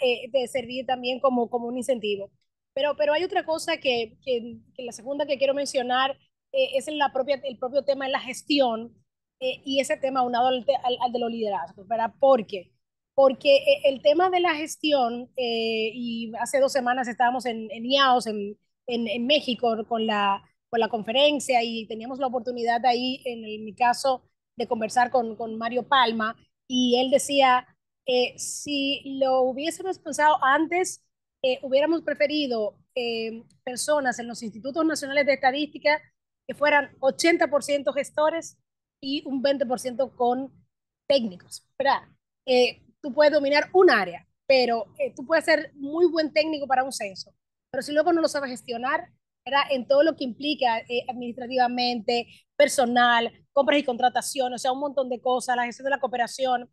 G: servir también como, como un incentivo. Pero, pero hay otra cosa que, que, que, la segunda que quiero mencionar eh, es la propia, el propio tema de la gestión eh, y ese tema unado al, de los liderazgos, ¿verdad? ¿Por qué? Porque eh, el tema de la gestión, y hace dos semanas estábamos en, en IAOS, en, en, México, con la, con la conferencia y teníamos la oportunidad ahí, en, mi caso, de conversar con, con Mario Palma y él decía, si lo hubiésemos pensado antes, hubiéramos preferido personas en los institutos nacionales de estadística fueran 80% gestores y un 20% con técnicos, ¿verdad? Eh, tú puedes dominar un área, pero eh, tú puedes ser muy buen técnico para un censo, pero si luego no lo sabes gestionar, ¿verdad? En todo lo que implica eh, administrativamente, personal, compras y contratación, o sea, un montón de cosas, la gestión de la cooperación,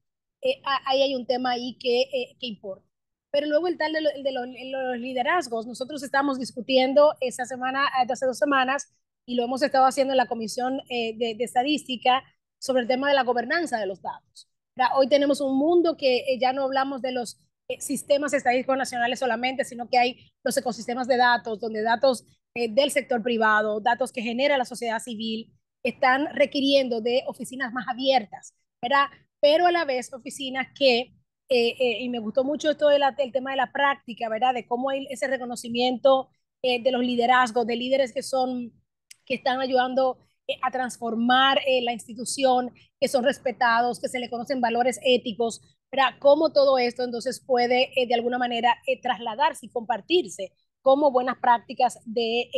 G: ahí hay un tema ahí que, que importa. Pero luego el tal de, los, liderazgos, nosotros estamos discutiendo esa semana, hace dos semanas, y lo hemos estado haciendo en la Comisión eh, de, Estadística sobre el tema de la gobernanza de los datos. Hoy tenemos un mundo que eh, ya no hablamos de los eh, sistemas estadísticos nacionales solamente, sino que hay los ecosistemas de datos, donde datos del sector privado, datos que genera la sociedad civil, están requiriendo de oficinas más abiertas, ¿verdad? pero a la vez oficinas que, y me gustó mucho esto del tema de la práctica, ¿verdad? de cómo hay ese reconocimiento de los liderazgos, de líderes que son que están ayudando eh, a transformar eh, la institución, que son respetados, que se le conocen valores éticos, para cómo todo esto entonces puede eh, de alguna manera trasladarse y compartirse como buenas prácticas de,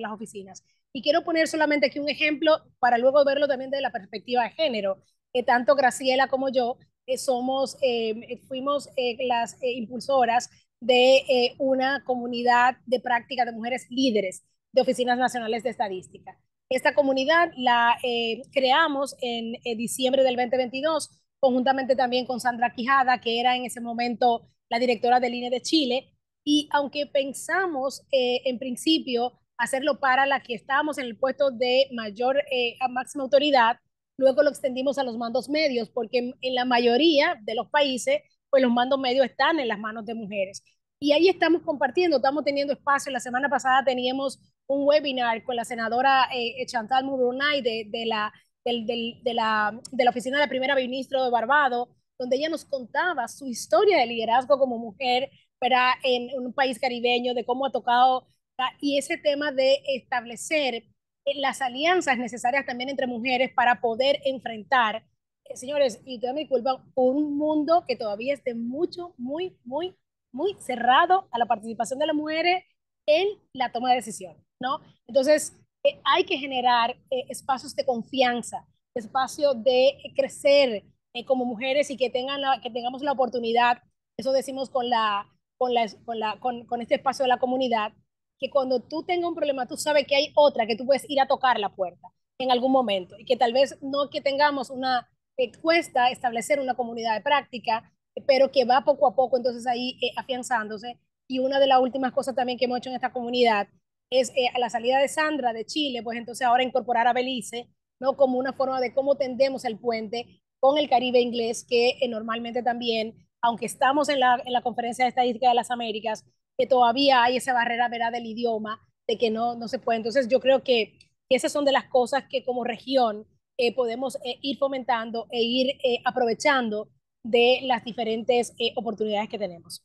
G: las oficinas. Y quiero poner solamente aquí un ejemplo para luego verlo también desde la perspectiva de género. que tanto Graciela como yo somos, fuimos las impulsoras de una comunidad de práctica de mujeres líderes Oficinas Nacionales de Estadística. Esta comunidad la eh, creamos en eh, diciembre del 2022, conjuntamente también con Sandra Quijada, que era en ese momento la directora del INE de Chile. Y aunque pensamos eh, en principio hacerlo para la que estábamos en el puesto de mayor a máxima autoridad, luego lo extendimos a los mandos medios, porque en, en la mayoría de los países, pues los mandos medios están en las manos de mujeres. Y ahí estamos compartiendo, estamos teniendo espacio. La semana pasada teníamos un webinar con la senadora eh, Chantal Murunay de, de, la, de, la, de la oficina de la primera ministra de Barbados, donde ella nos contaba su historia de liderazgo como mujer para en un país caribeño, de cómo ha tocado y ese tema de establecer eh, las alianzas necesarias también entre mujeres para poder enfrentar, eh, señores, y mi culpa por un mundo que todavía es de mucho, muy, muy muy cerrado a la participación de las mujeres en la toma de decisiones, ¿no? Entonces, eh, hay que generar eh, espacios de confianza, espacios de crecer eh, como mujeres y que, tengan que tengamos la oportunidad, eso decimos con, la, con, este espacio de la comunidad, que cuando tú tengas un problema, tú sabes que hay otra, que tú puedes ir a tocar la puerta en algún momento y que tal vez no que tengamos una, cuesta establecer una comunidad de práctica, pero que va poco a poco entonces ahí eh, afianzándose. Y una de las últimas cosas también que hemos hecho en esta comunidad es eh, a la salida de Sandra de Chile, pues entonces ahora incorporar a Belice, ¿no? Como una forma de cómo tendemos el puente con el Caribe inglés, que eh, normalmente también, aunque estamos en la, Conferencia de Estadística de las Américas, que todavía hay esa barrera ¿verdad? del idioma, de que no, no se puede. Entonces yo creo que esas son de las cosas que como región podemos ir fomentando e ir aprovechando de las diferentes eh, oportunidades que tenemos.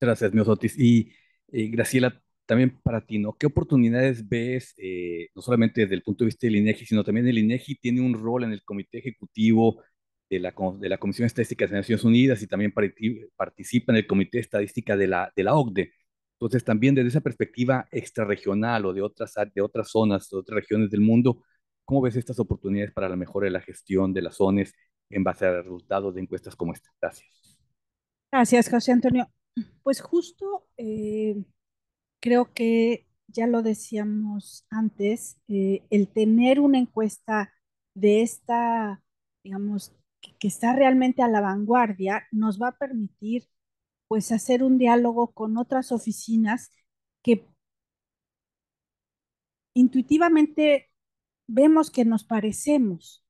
F: Gracias, Miosotis. Y eh, Graciela, también para ti, ¿no? ¿Qué oportunidades ves, eh, no solamente desde el punto de vista del INEGI, e sino también el INEGI e tiene un rol en el comité ejecutivo de la, de la Comisión Estadística de Naciones Unidas y también participa en el comité estadística de la, de la OCDE? Entonces, también desde esa perspectiva extrarregional o de otras, de otras zonas, de otras regiones del mundo, ¿Cómo ves estas oportunidades para la mejora de la gestión de las ONES en base a resultados de encuestas como esta? Gracias.
H: Gracias, José Antonio. Pues justo eh, creo que ya lo decíamos antes, eh, el tener una encuesta de esta, digamos, que, está realmente a la vanguardia, nos va a permitir pues hacer un diálogo con otras oficinas que intuitivamente vemos que nos parecemos,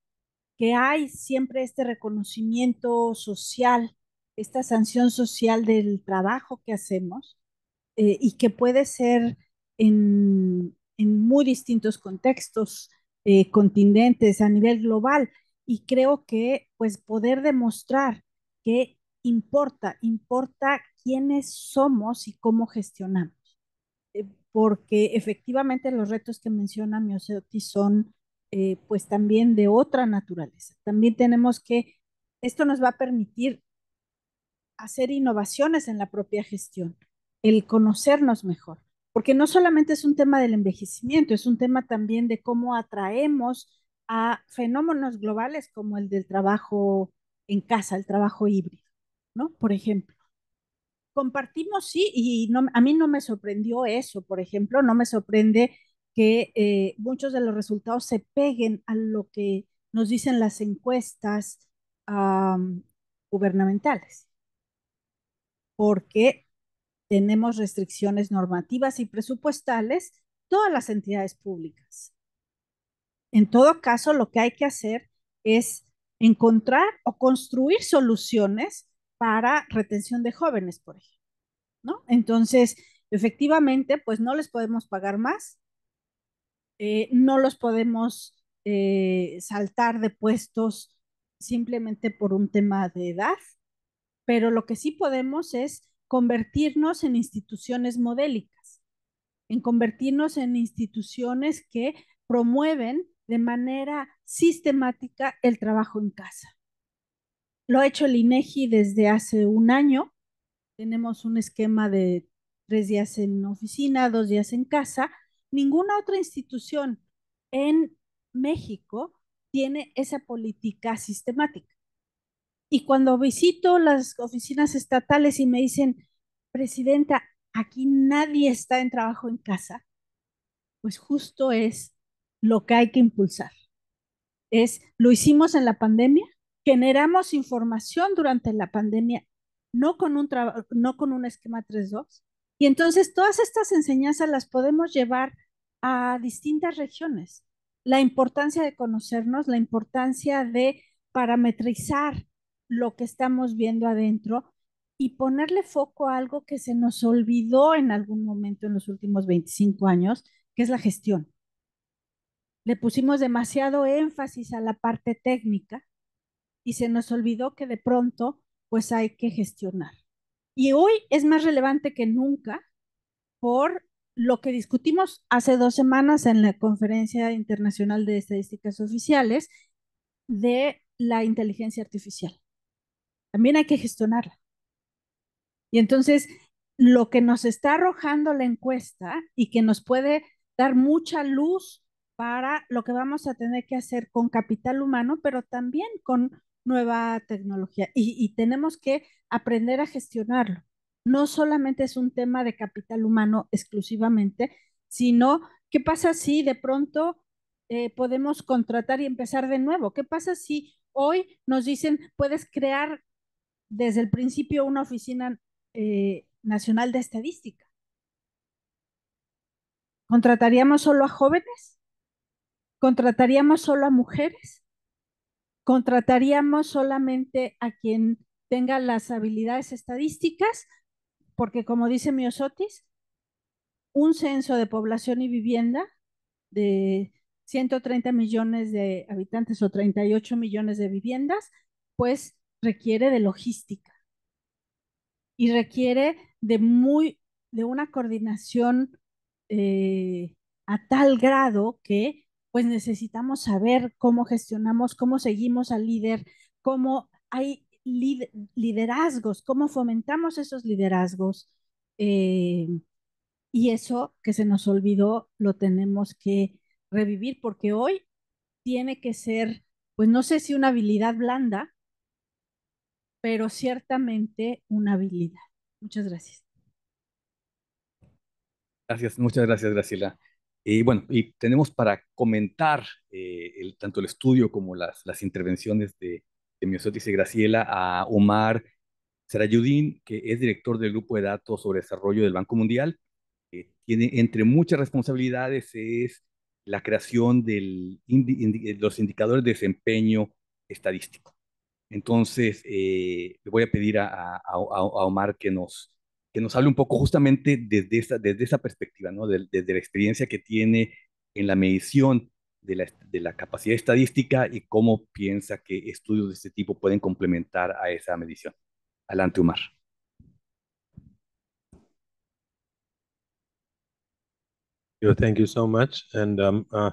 H: que hay siempre este reconocimiento social, esta sanción social del trabajo que hacemos eh, y que puede ser en, muy distintos contextos eh, continentes a nivel global. Y creo que pues poder demostrar que importa, importa quiénes somos y cómo gestionamos porque efectivamente los retos que menciona Miosetti son eh, pues también de otra naturaleza. También tenemos que, esto nos va a permitir hacer innovaciones en la propia gestión, el conocernos mejor, porque no solamente es un tema del envejecimiento, es un tema también de cómo atraemos a fenómenos globales como el del trabajo en casa, el trabajo híbrido, ¿no? Por ejemplo compartimos, sí, y no, a mí no me sorprendió eso, por ejemplo, no me sorprende que eh, muchos de los resultados se peguen a lo que nos dicen las encuestas gubernamentales, porque tenemos restricciones normativas y presupuestales todas las entidades públicas. En todo caso, lo que hay que hacer es encontrar o construir soluciones para retención de jóvenes, por ejemplo, ¿no? Entonces, efectivamente, pues no les podemos pagar más, eh, no los podemos eh, saltar de puestos simplemente por un tema de edad, pero lo que sí podemos es convertirnos en instituciones modélicas, en convertirnos en instituciones que promueven de manera sistemática el trabajo en casa. Lo ha hecho el INEGI desde hace un año. Tenemos un esquema de tres días en oficina, dos días en casa. Ninguna otra institución en México tiene esa política sistemática. Y cuando visito las oficinas estatales y me dicen, Presidenta, aquí nadie está en trabajo en casa, pues justo es lo que hay que impulsar. Es, lo hicimos en la pandemia, generamos información durante la pandemia, no con un, no con un esquema 3.2. Y entonces todas estas enseñanzas las podemos llevar a distintas regiones. La importancia de conocernos, la importancia de parametrizar lo que estamos viendo adentro y ponerle foco a algo que se nos olvidó en algún momento en los últimos 25 años, que es la gestión. Le pusimos demasiado énfasis a la parte técnica y se nos olvidó que de pronto pues hay que gestionar. Y hoy es más relevante que nunca por lo que discutimos hace dos semanas en la Conferencia Internacional de Estadísticas Oficiales de la inteligencia artificial. También hay que gestionarla. Y entonces, lo que nos está arrojando la encuesta y que nos puede dar mucha luz para lo que vamos a tener que hacer con capital humano, pero también con nueva tecnología y, tenemos que aprender a gestionarlo. No solamente es un tema de capital humano exclusivamente, sino qué pasa si de pronto eh, podemos contratar y empezar de nuevo. ¿Qué pasa si hoy nos dicen puedes crear desde el principio una oficina eh, nacional de estadística? ¿Contrataríamos solo a jóvenes? ¿Contrataríamos solo a mujeres? contrataríamos solamente a quien tenga las habilidades estadísticas, porque como dice Miosotis, un censo de población y vivienda de 130 millones de habitantes o 38 millones de viviendas, pues requiere de logística y requiere de muy de una coordinación eh, a tal grado que pues necesitamos saber cómo gestionamos, cómo seguimos al líder, cómo hay liderazgos, cómo fomentamos esos liderazgos. Eh, y eso que se nos olvidó lo tenemos que revivir porque hoy tiene que ser, pues no sé si una habilidad blanda, pero ciertamente una habilidad. Muchas gracias.
F: Gracias, muchas gracias, Graciela. Y bueno, y tenemos para comentar eh, tanto el estudio como las, las intervenciones de, de Miosotis y Graciela a Omar Sarayudín, que es director del Grupo de Datos sobre Desarrollo del Banco Mundial. tiene entre muchas responsabilidades es la creación de los indicadores de desempeño estadístico. Entonces, eh, le voy a pedir a Omar que nos, que nos hable un poco justamente desde esa, desde esa perspectiva, ¿no? desde la experiencia que tiene en la medición de la, de la, capacidad estadística y cómo piensa que estudios de este tipo pueden complementar a esa medición. Adelante, Omar.
H: Thank you so much, and um, uh,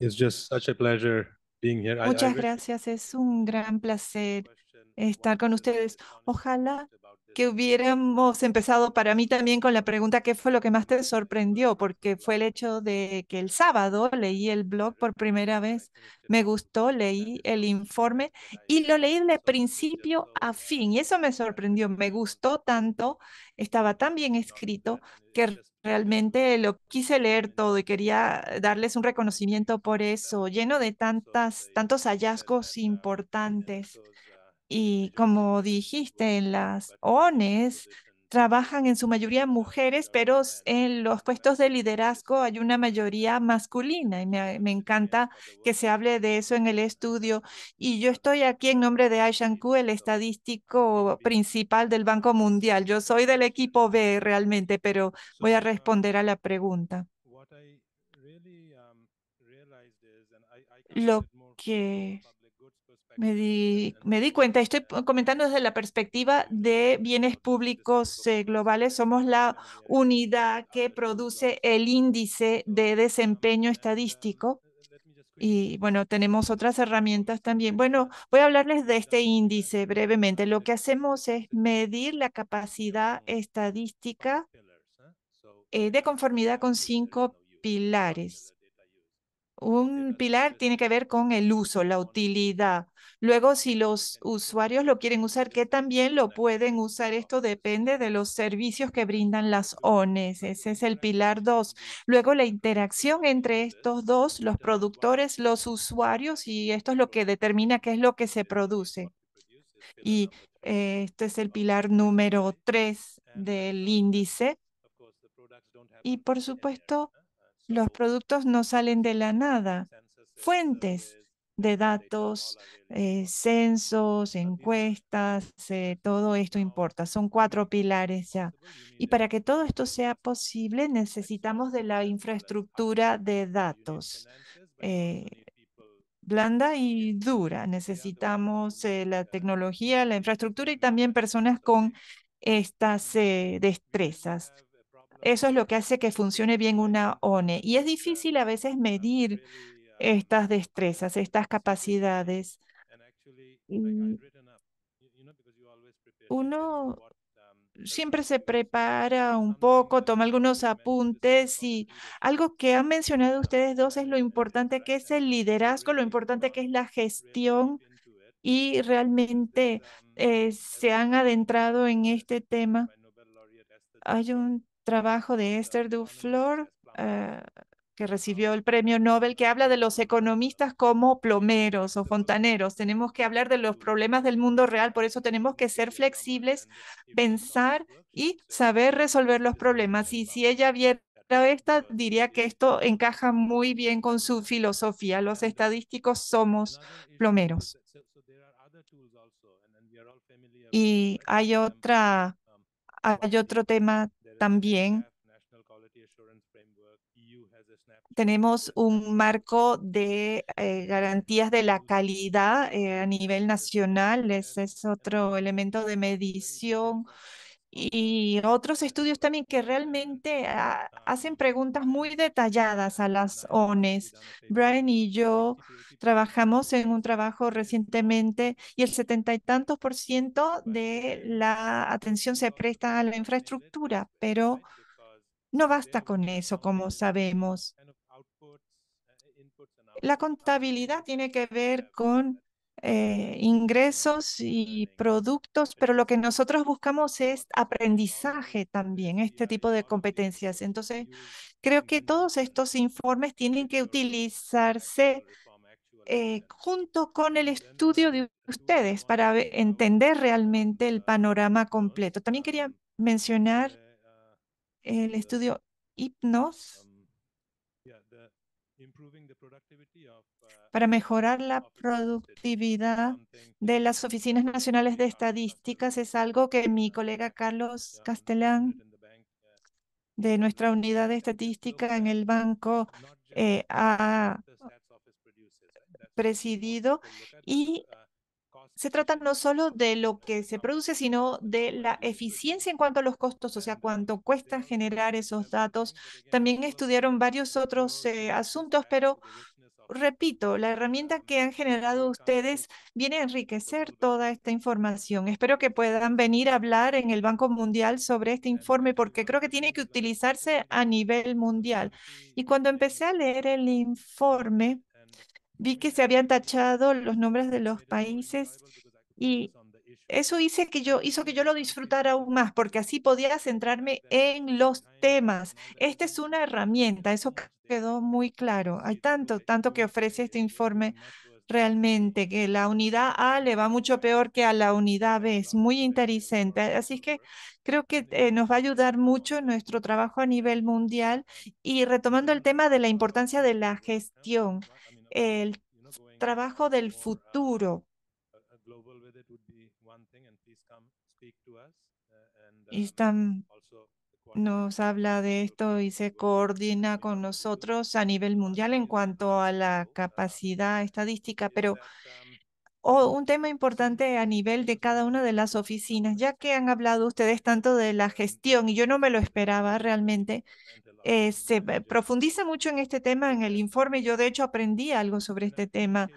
G: just such a pleasure being here. Muchas
D: gracias, es un gran placer estar con ustedes. Ojalá que hubiéramos empezado para mí también con la pregunta, ¿qué fue lo que más te sorprendió? Porque fue el hecho de que el sábado leí el blog por primera vez, me gustó, leí el informe y lo leí de principio a fin y eso me sorprendió, me gustó tanto, estaba tan bien escrito que realmente lo quise leer todo y quería darles un reconocimiento por eso, lleno de tantas, tantos hallazgos importantes. Y como dijiste, en las ONES trabajan en su mayoría mujeres, pero en los puestos de liderazgo hay una mayoría masculina y me, encanta que se hable de eso en el estudio. Y yo estoy aquí en nombre de Aishan Ku, el estadístico principal del Banco Mundial. Yo soy del equipo B realmente, pero voy a responder a la pregunta. Um, Lo que me di, me di cuenta, estoy comentando desde la perspectiva de bienes públicos eh, globales. Somos la unidad que produce el índice de desempeño estadístico. Y bueno, tenemos otras herramientas también. Bueno, voy a hablarles de este índice brevemente. Lo que hacemos es medir la capacidad estadística eh, de conformidad con cinco pilares. Un pilar tiene que ver con el uso, la utilidad. Luego, si los usuarios lo quieren usar, que también lo pueden usar. Esto depende de los servicios que brindan las ONES. Ese es el pilar dos. Luego, la interacción entre estos dos, los productores, los usuarios, y esto es lo que determina qué es lo que se produce. Y eh, este es el pilar número tres del índice. Y por supuesto, los productos no salen de la nada. Fuentes de datos, eh, censos, ah, encuestas, eh, todo esto ah, importa. Son cuatro pilares ya. Y para que todo esto sea posible, necesitamos de la infraestructura de datos. Pues, eh, blanda y dura. Necesitamos la tecnología, la infraestructura y también personas con estas destrezas. Eso es lo que hace que funcione bien una ONE. Y es difícil a veces medir estas destrezas, estas capacidades. Mm, uno um, siempre se prepara un poco, toma algunos apuntes y algo que han mencionado ustedes dos es lo importante que es el liderazgo, lo importante que es la gestión y realmente um, eh, se han adentrado en este tema. Hay un trabajo de Esther Duflor, que recibió el premio Nobel, que habla de los economistas como plomeros o fontaneros. Tenemos que hablar de los problemas del mundo real, por eso tenemos que ser flexibles, pensar y saber resolver los problemas. Y si ella viera esta, diría que esto encaja muy bien con su filosofía. Los estadísticos somos plomeros. Y hay, otra, hay otro tema también tenemos un marco de eh, garantías de la calidad eh, a nivel nacional, ese es otro elemento de medición y otros estudios también que realmente ah, hacen preguntas muy detalladas a las ONES. Brian y yo trabajamos en un trabajo recientemente y el setenta y tantos por ciento de la atención se presta a la infraestructura, pero no basta con eso, como sabemos. La contabilidad tiene que ver con eh, ingresos y productos, pero lo que nosotros buscamos es aprendizaje también, este tipo de competencias. Entonces, creo que todos estos informes tienen que utilizarse eh, junto con el estudio de ustedes para entender realmente el panorama completo. También quería mencionar el estudio HIPNOS,
C: Uh,
D: para mejorar la productividad de las oficinas nacionales de estadísticas es algo que mi colega Carlos Castellán de nuestra unidad de estadística en el banco eh, ha eh, presidido y uh, se trata no solo de lo que se produce, sino de la eficiencia en cuanto a los costos, o sea, cuánto cuesta generar esos datos. También estudiaron varios otros eh, asuntos, pero repito, la herramienta que han generado ustedes viene a enriquecer toda esta información. Espero que puedan venir a hablar en el Banco Mundial sobre este informe porque creo que tiene que utilizarse a nivel mundial. Y cuando empecé a leer el informe, vi que se habían tachado los nombres de los países y eso hice que yo, hizo que yo lo disfrutara aún más, porque así podía centrarme en los temas. Esta es una herramienta, eso quedó muy claro. Hay tanto, tanto que ofrece este informe realmente, que la unidad A le va mucho peor que a la unidad B, es muy interesante. Así que creo que eh, nos va a ayudar mucho en nuestro trabajo a nivel mundial y retomando el tema de la importancia de la gestión el trabajo del uh, futuro. Uh, y um, nos habla de esto y se coordina con nosotros a nivel mundial en cuanto a la uh, capacidad estadística, pero um, un tema importante a nivel de cada una de las oficinas, ya que han hablado ustedes tanto de la mm-hmm. gestión y yo no me lo esperaba realmente, eh, se profundiza mucho en este tema en el informe. Yo, de hecho, aprendí algo sobre este tema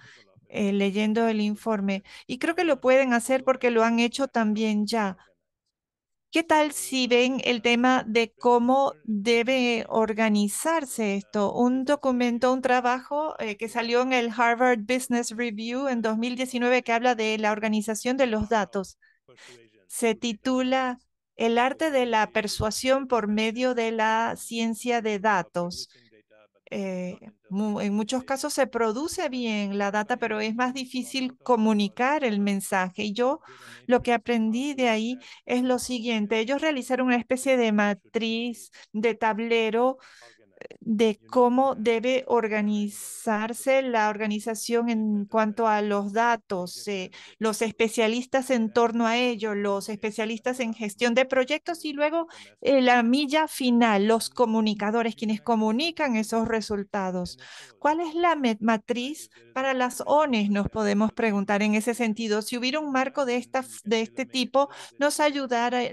D: eh, leyendo el informe y creo que lo pueden hacer porque lo han hecho también ya. ¿Qué tal si ven el tema de cómo debe organizarse esto? Un documento, un trabajo eh, que salió en el Harvard Business Review en 2019 que habla de la organización de los datos. Se titula el arte de la persuasión por medio de la ciencia de datos. Eh, en muchos casos se produce bien la data, pero es más difícil comunicar el mensaje. Y yo lo que aprendí de ahí es lo siguiente. Ellos realizaron una especie de matriz de tablero de cómo debe organizarse la organización en cuanto a los datos, eh, los especialistas en torno a ello, los especialistas en gestión de proyectos y luego eh, la milla final, los comunicadores, quienes comunican esos resultados. ¿Cuál es la matriz para las ONES? Nos podemos preguntar en ese sentido. Si hubiera un marco de, esta, de este tipo, nos,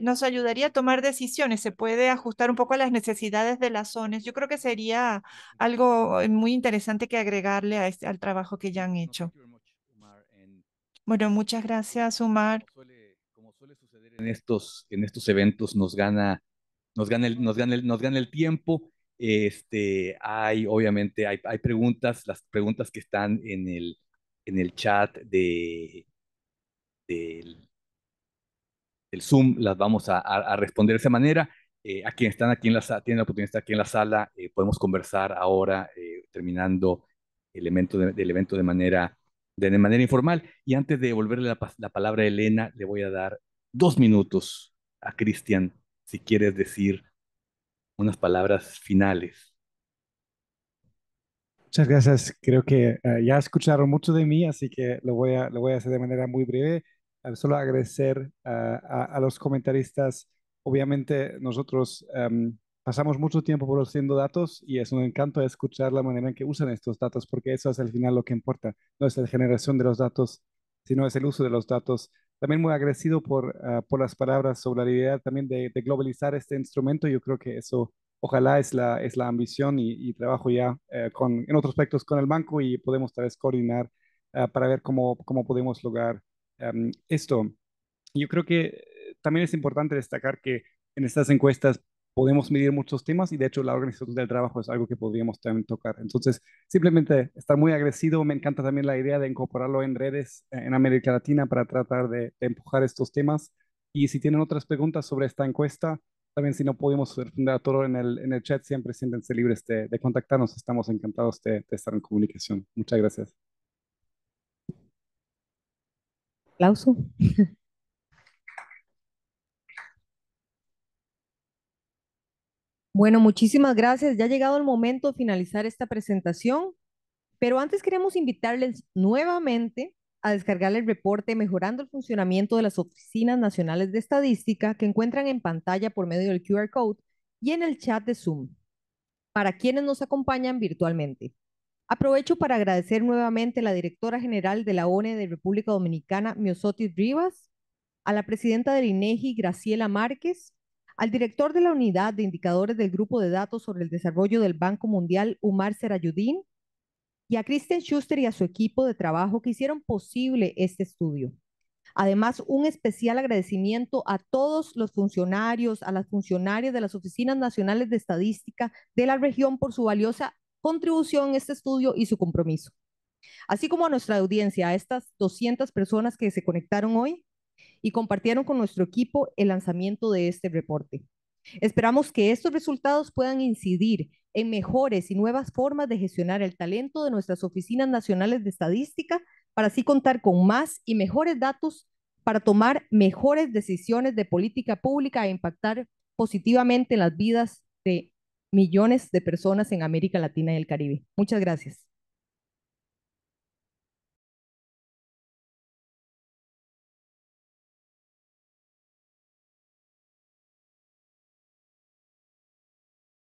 D: nos ayudaría a tomar decisiones. Se puede ajustar un poco a las necesidades de las ONES. Yo creo que sería algo eh, muy interesante que agregarle a este, al trabajo que ya han hecho. Bueno, muchas gracias, Umar. Como
F: suele, suceder en estos, en estos eventos, nos gana, nos gana el, nos gana nos gana el tiempo. Este, hay, obviamente, hay, preguntas, las preguntas que están en el, en el chat de, del, Zoom, las vamos a, a responder de esa manera. Eh, a quienes están aquí en la tienen la oportunidad de estar aquí en la sala, eh, podemos conversar ahora, eh, terminando el evento, de, evento de, manera, de, manera informal. Y antes de devolverle la, palabra a Elena, le voy a dar dos minutos a Cristian, si quieres decir unas palabras finales.
E: Muchas gracias. Creo que ya escucharon mucho de mí, así que lo voy a, lo voy a hacer de manera muy breve. solo agradecer a los comentaristas obviamente nosotros em, pasamos mucho tiempo produciendo datos y es un encanto escuchar la manera en que usan estos datos, porque eso es al final lo que importa. No es la generación de los datos, sino es el uso de los datos. También muy agradecido por, ah, las palabras sobre la idea también de, globalizar este instrumento. Yo creo que eso, ojalá, es la, es la ambición y, trabajo ya eh, con, en otros aspectos con el banco y podemos tal vez coordinar ah, para ver cómo, podemos lograr em, esto. Yo creo que también es importante destacar que en estas encuestas podemos medir muchos temas y de hecho la organización del trabajo es algo que podríamos también tocar. Entonces, simplemente estar muy agradecido. Me encanta también la idea de incorporarlo en redes eh, en América Latina para tratar de, empujar estos temas. Y si tienen otras preguntas sobre esta encuesta, también si no podemos responder a todo en el, en el chat, siempre siéntense libres de, contactarnos. Estamos encantados de, de, estar en comunicación. Muchas gracias.
C: Aplauso.
A: Bueno, muchísimas gracias. Ya ha llegado el momento de finalizar esta presentación, pero antes queremos invitarles nuevamente a descargar el reporte Mejorando el funcionamiento de las Oficinas Nacionales de Estadística que encuentran en pantalla por medio del QR Code y en el chat de Zoom, para quienes nos acompañan virtualmente. Aprovecho para agradecer nuevamente a la directora general de la ONE de República Dominicana, Miosotis Rivas, a la presidenta del INEGI, e Graciela Márquez, al director de la unidad de indicadores del Grupo de Datos sobre el Desarrollo del Banco Mundial, Umar Serayudin, y a Kristen Schuster y a su equipo de trabajo que hicieron posible este estudio. Además, un especial agradecimiento a todos los funcionarios, a las funcionarias de las Oficinas Nacionales de Estadística de la región por su valiosa contribución a este estudio y su compromiso. Así como a nuestra audiencia, a estas 200 personas que se conectaron hoy, y compartieron con nuestro equipo el lanzamiento de este reporte. Esperamos que estos resultados puedan incidir en mejores y nuevas formas de gestionar el talento de nuestras oficinas nacionales de estadística para así contar con más y mejores datos para tomar mejores decisiones de política pública e impactar positivamente en las vidas de millones de personas en
E: América Latina y el Caribe. Muchas gracias.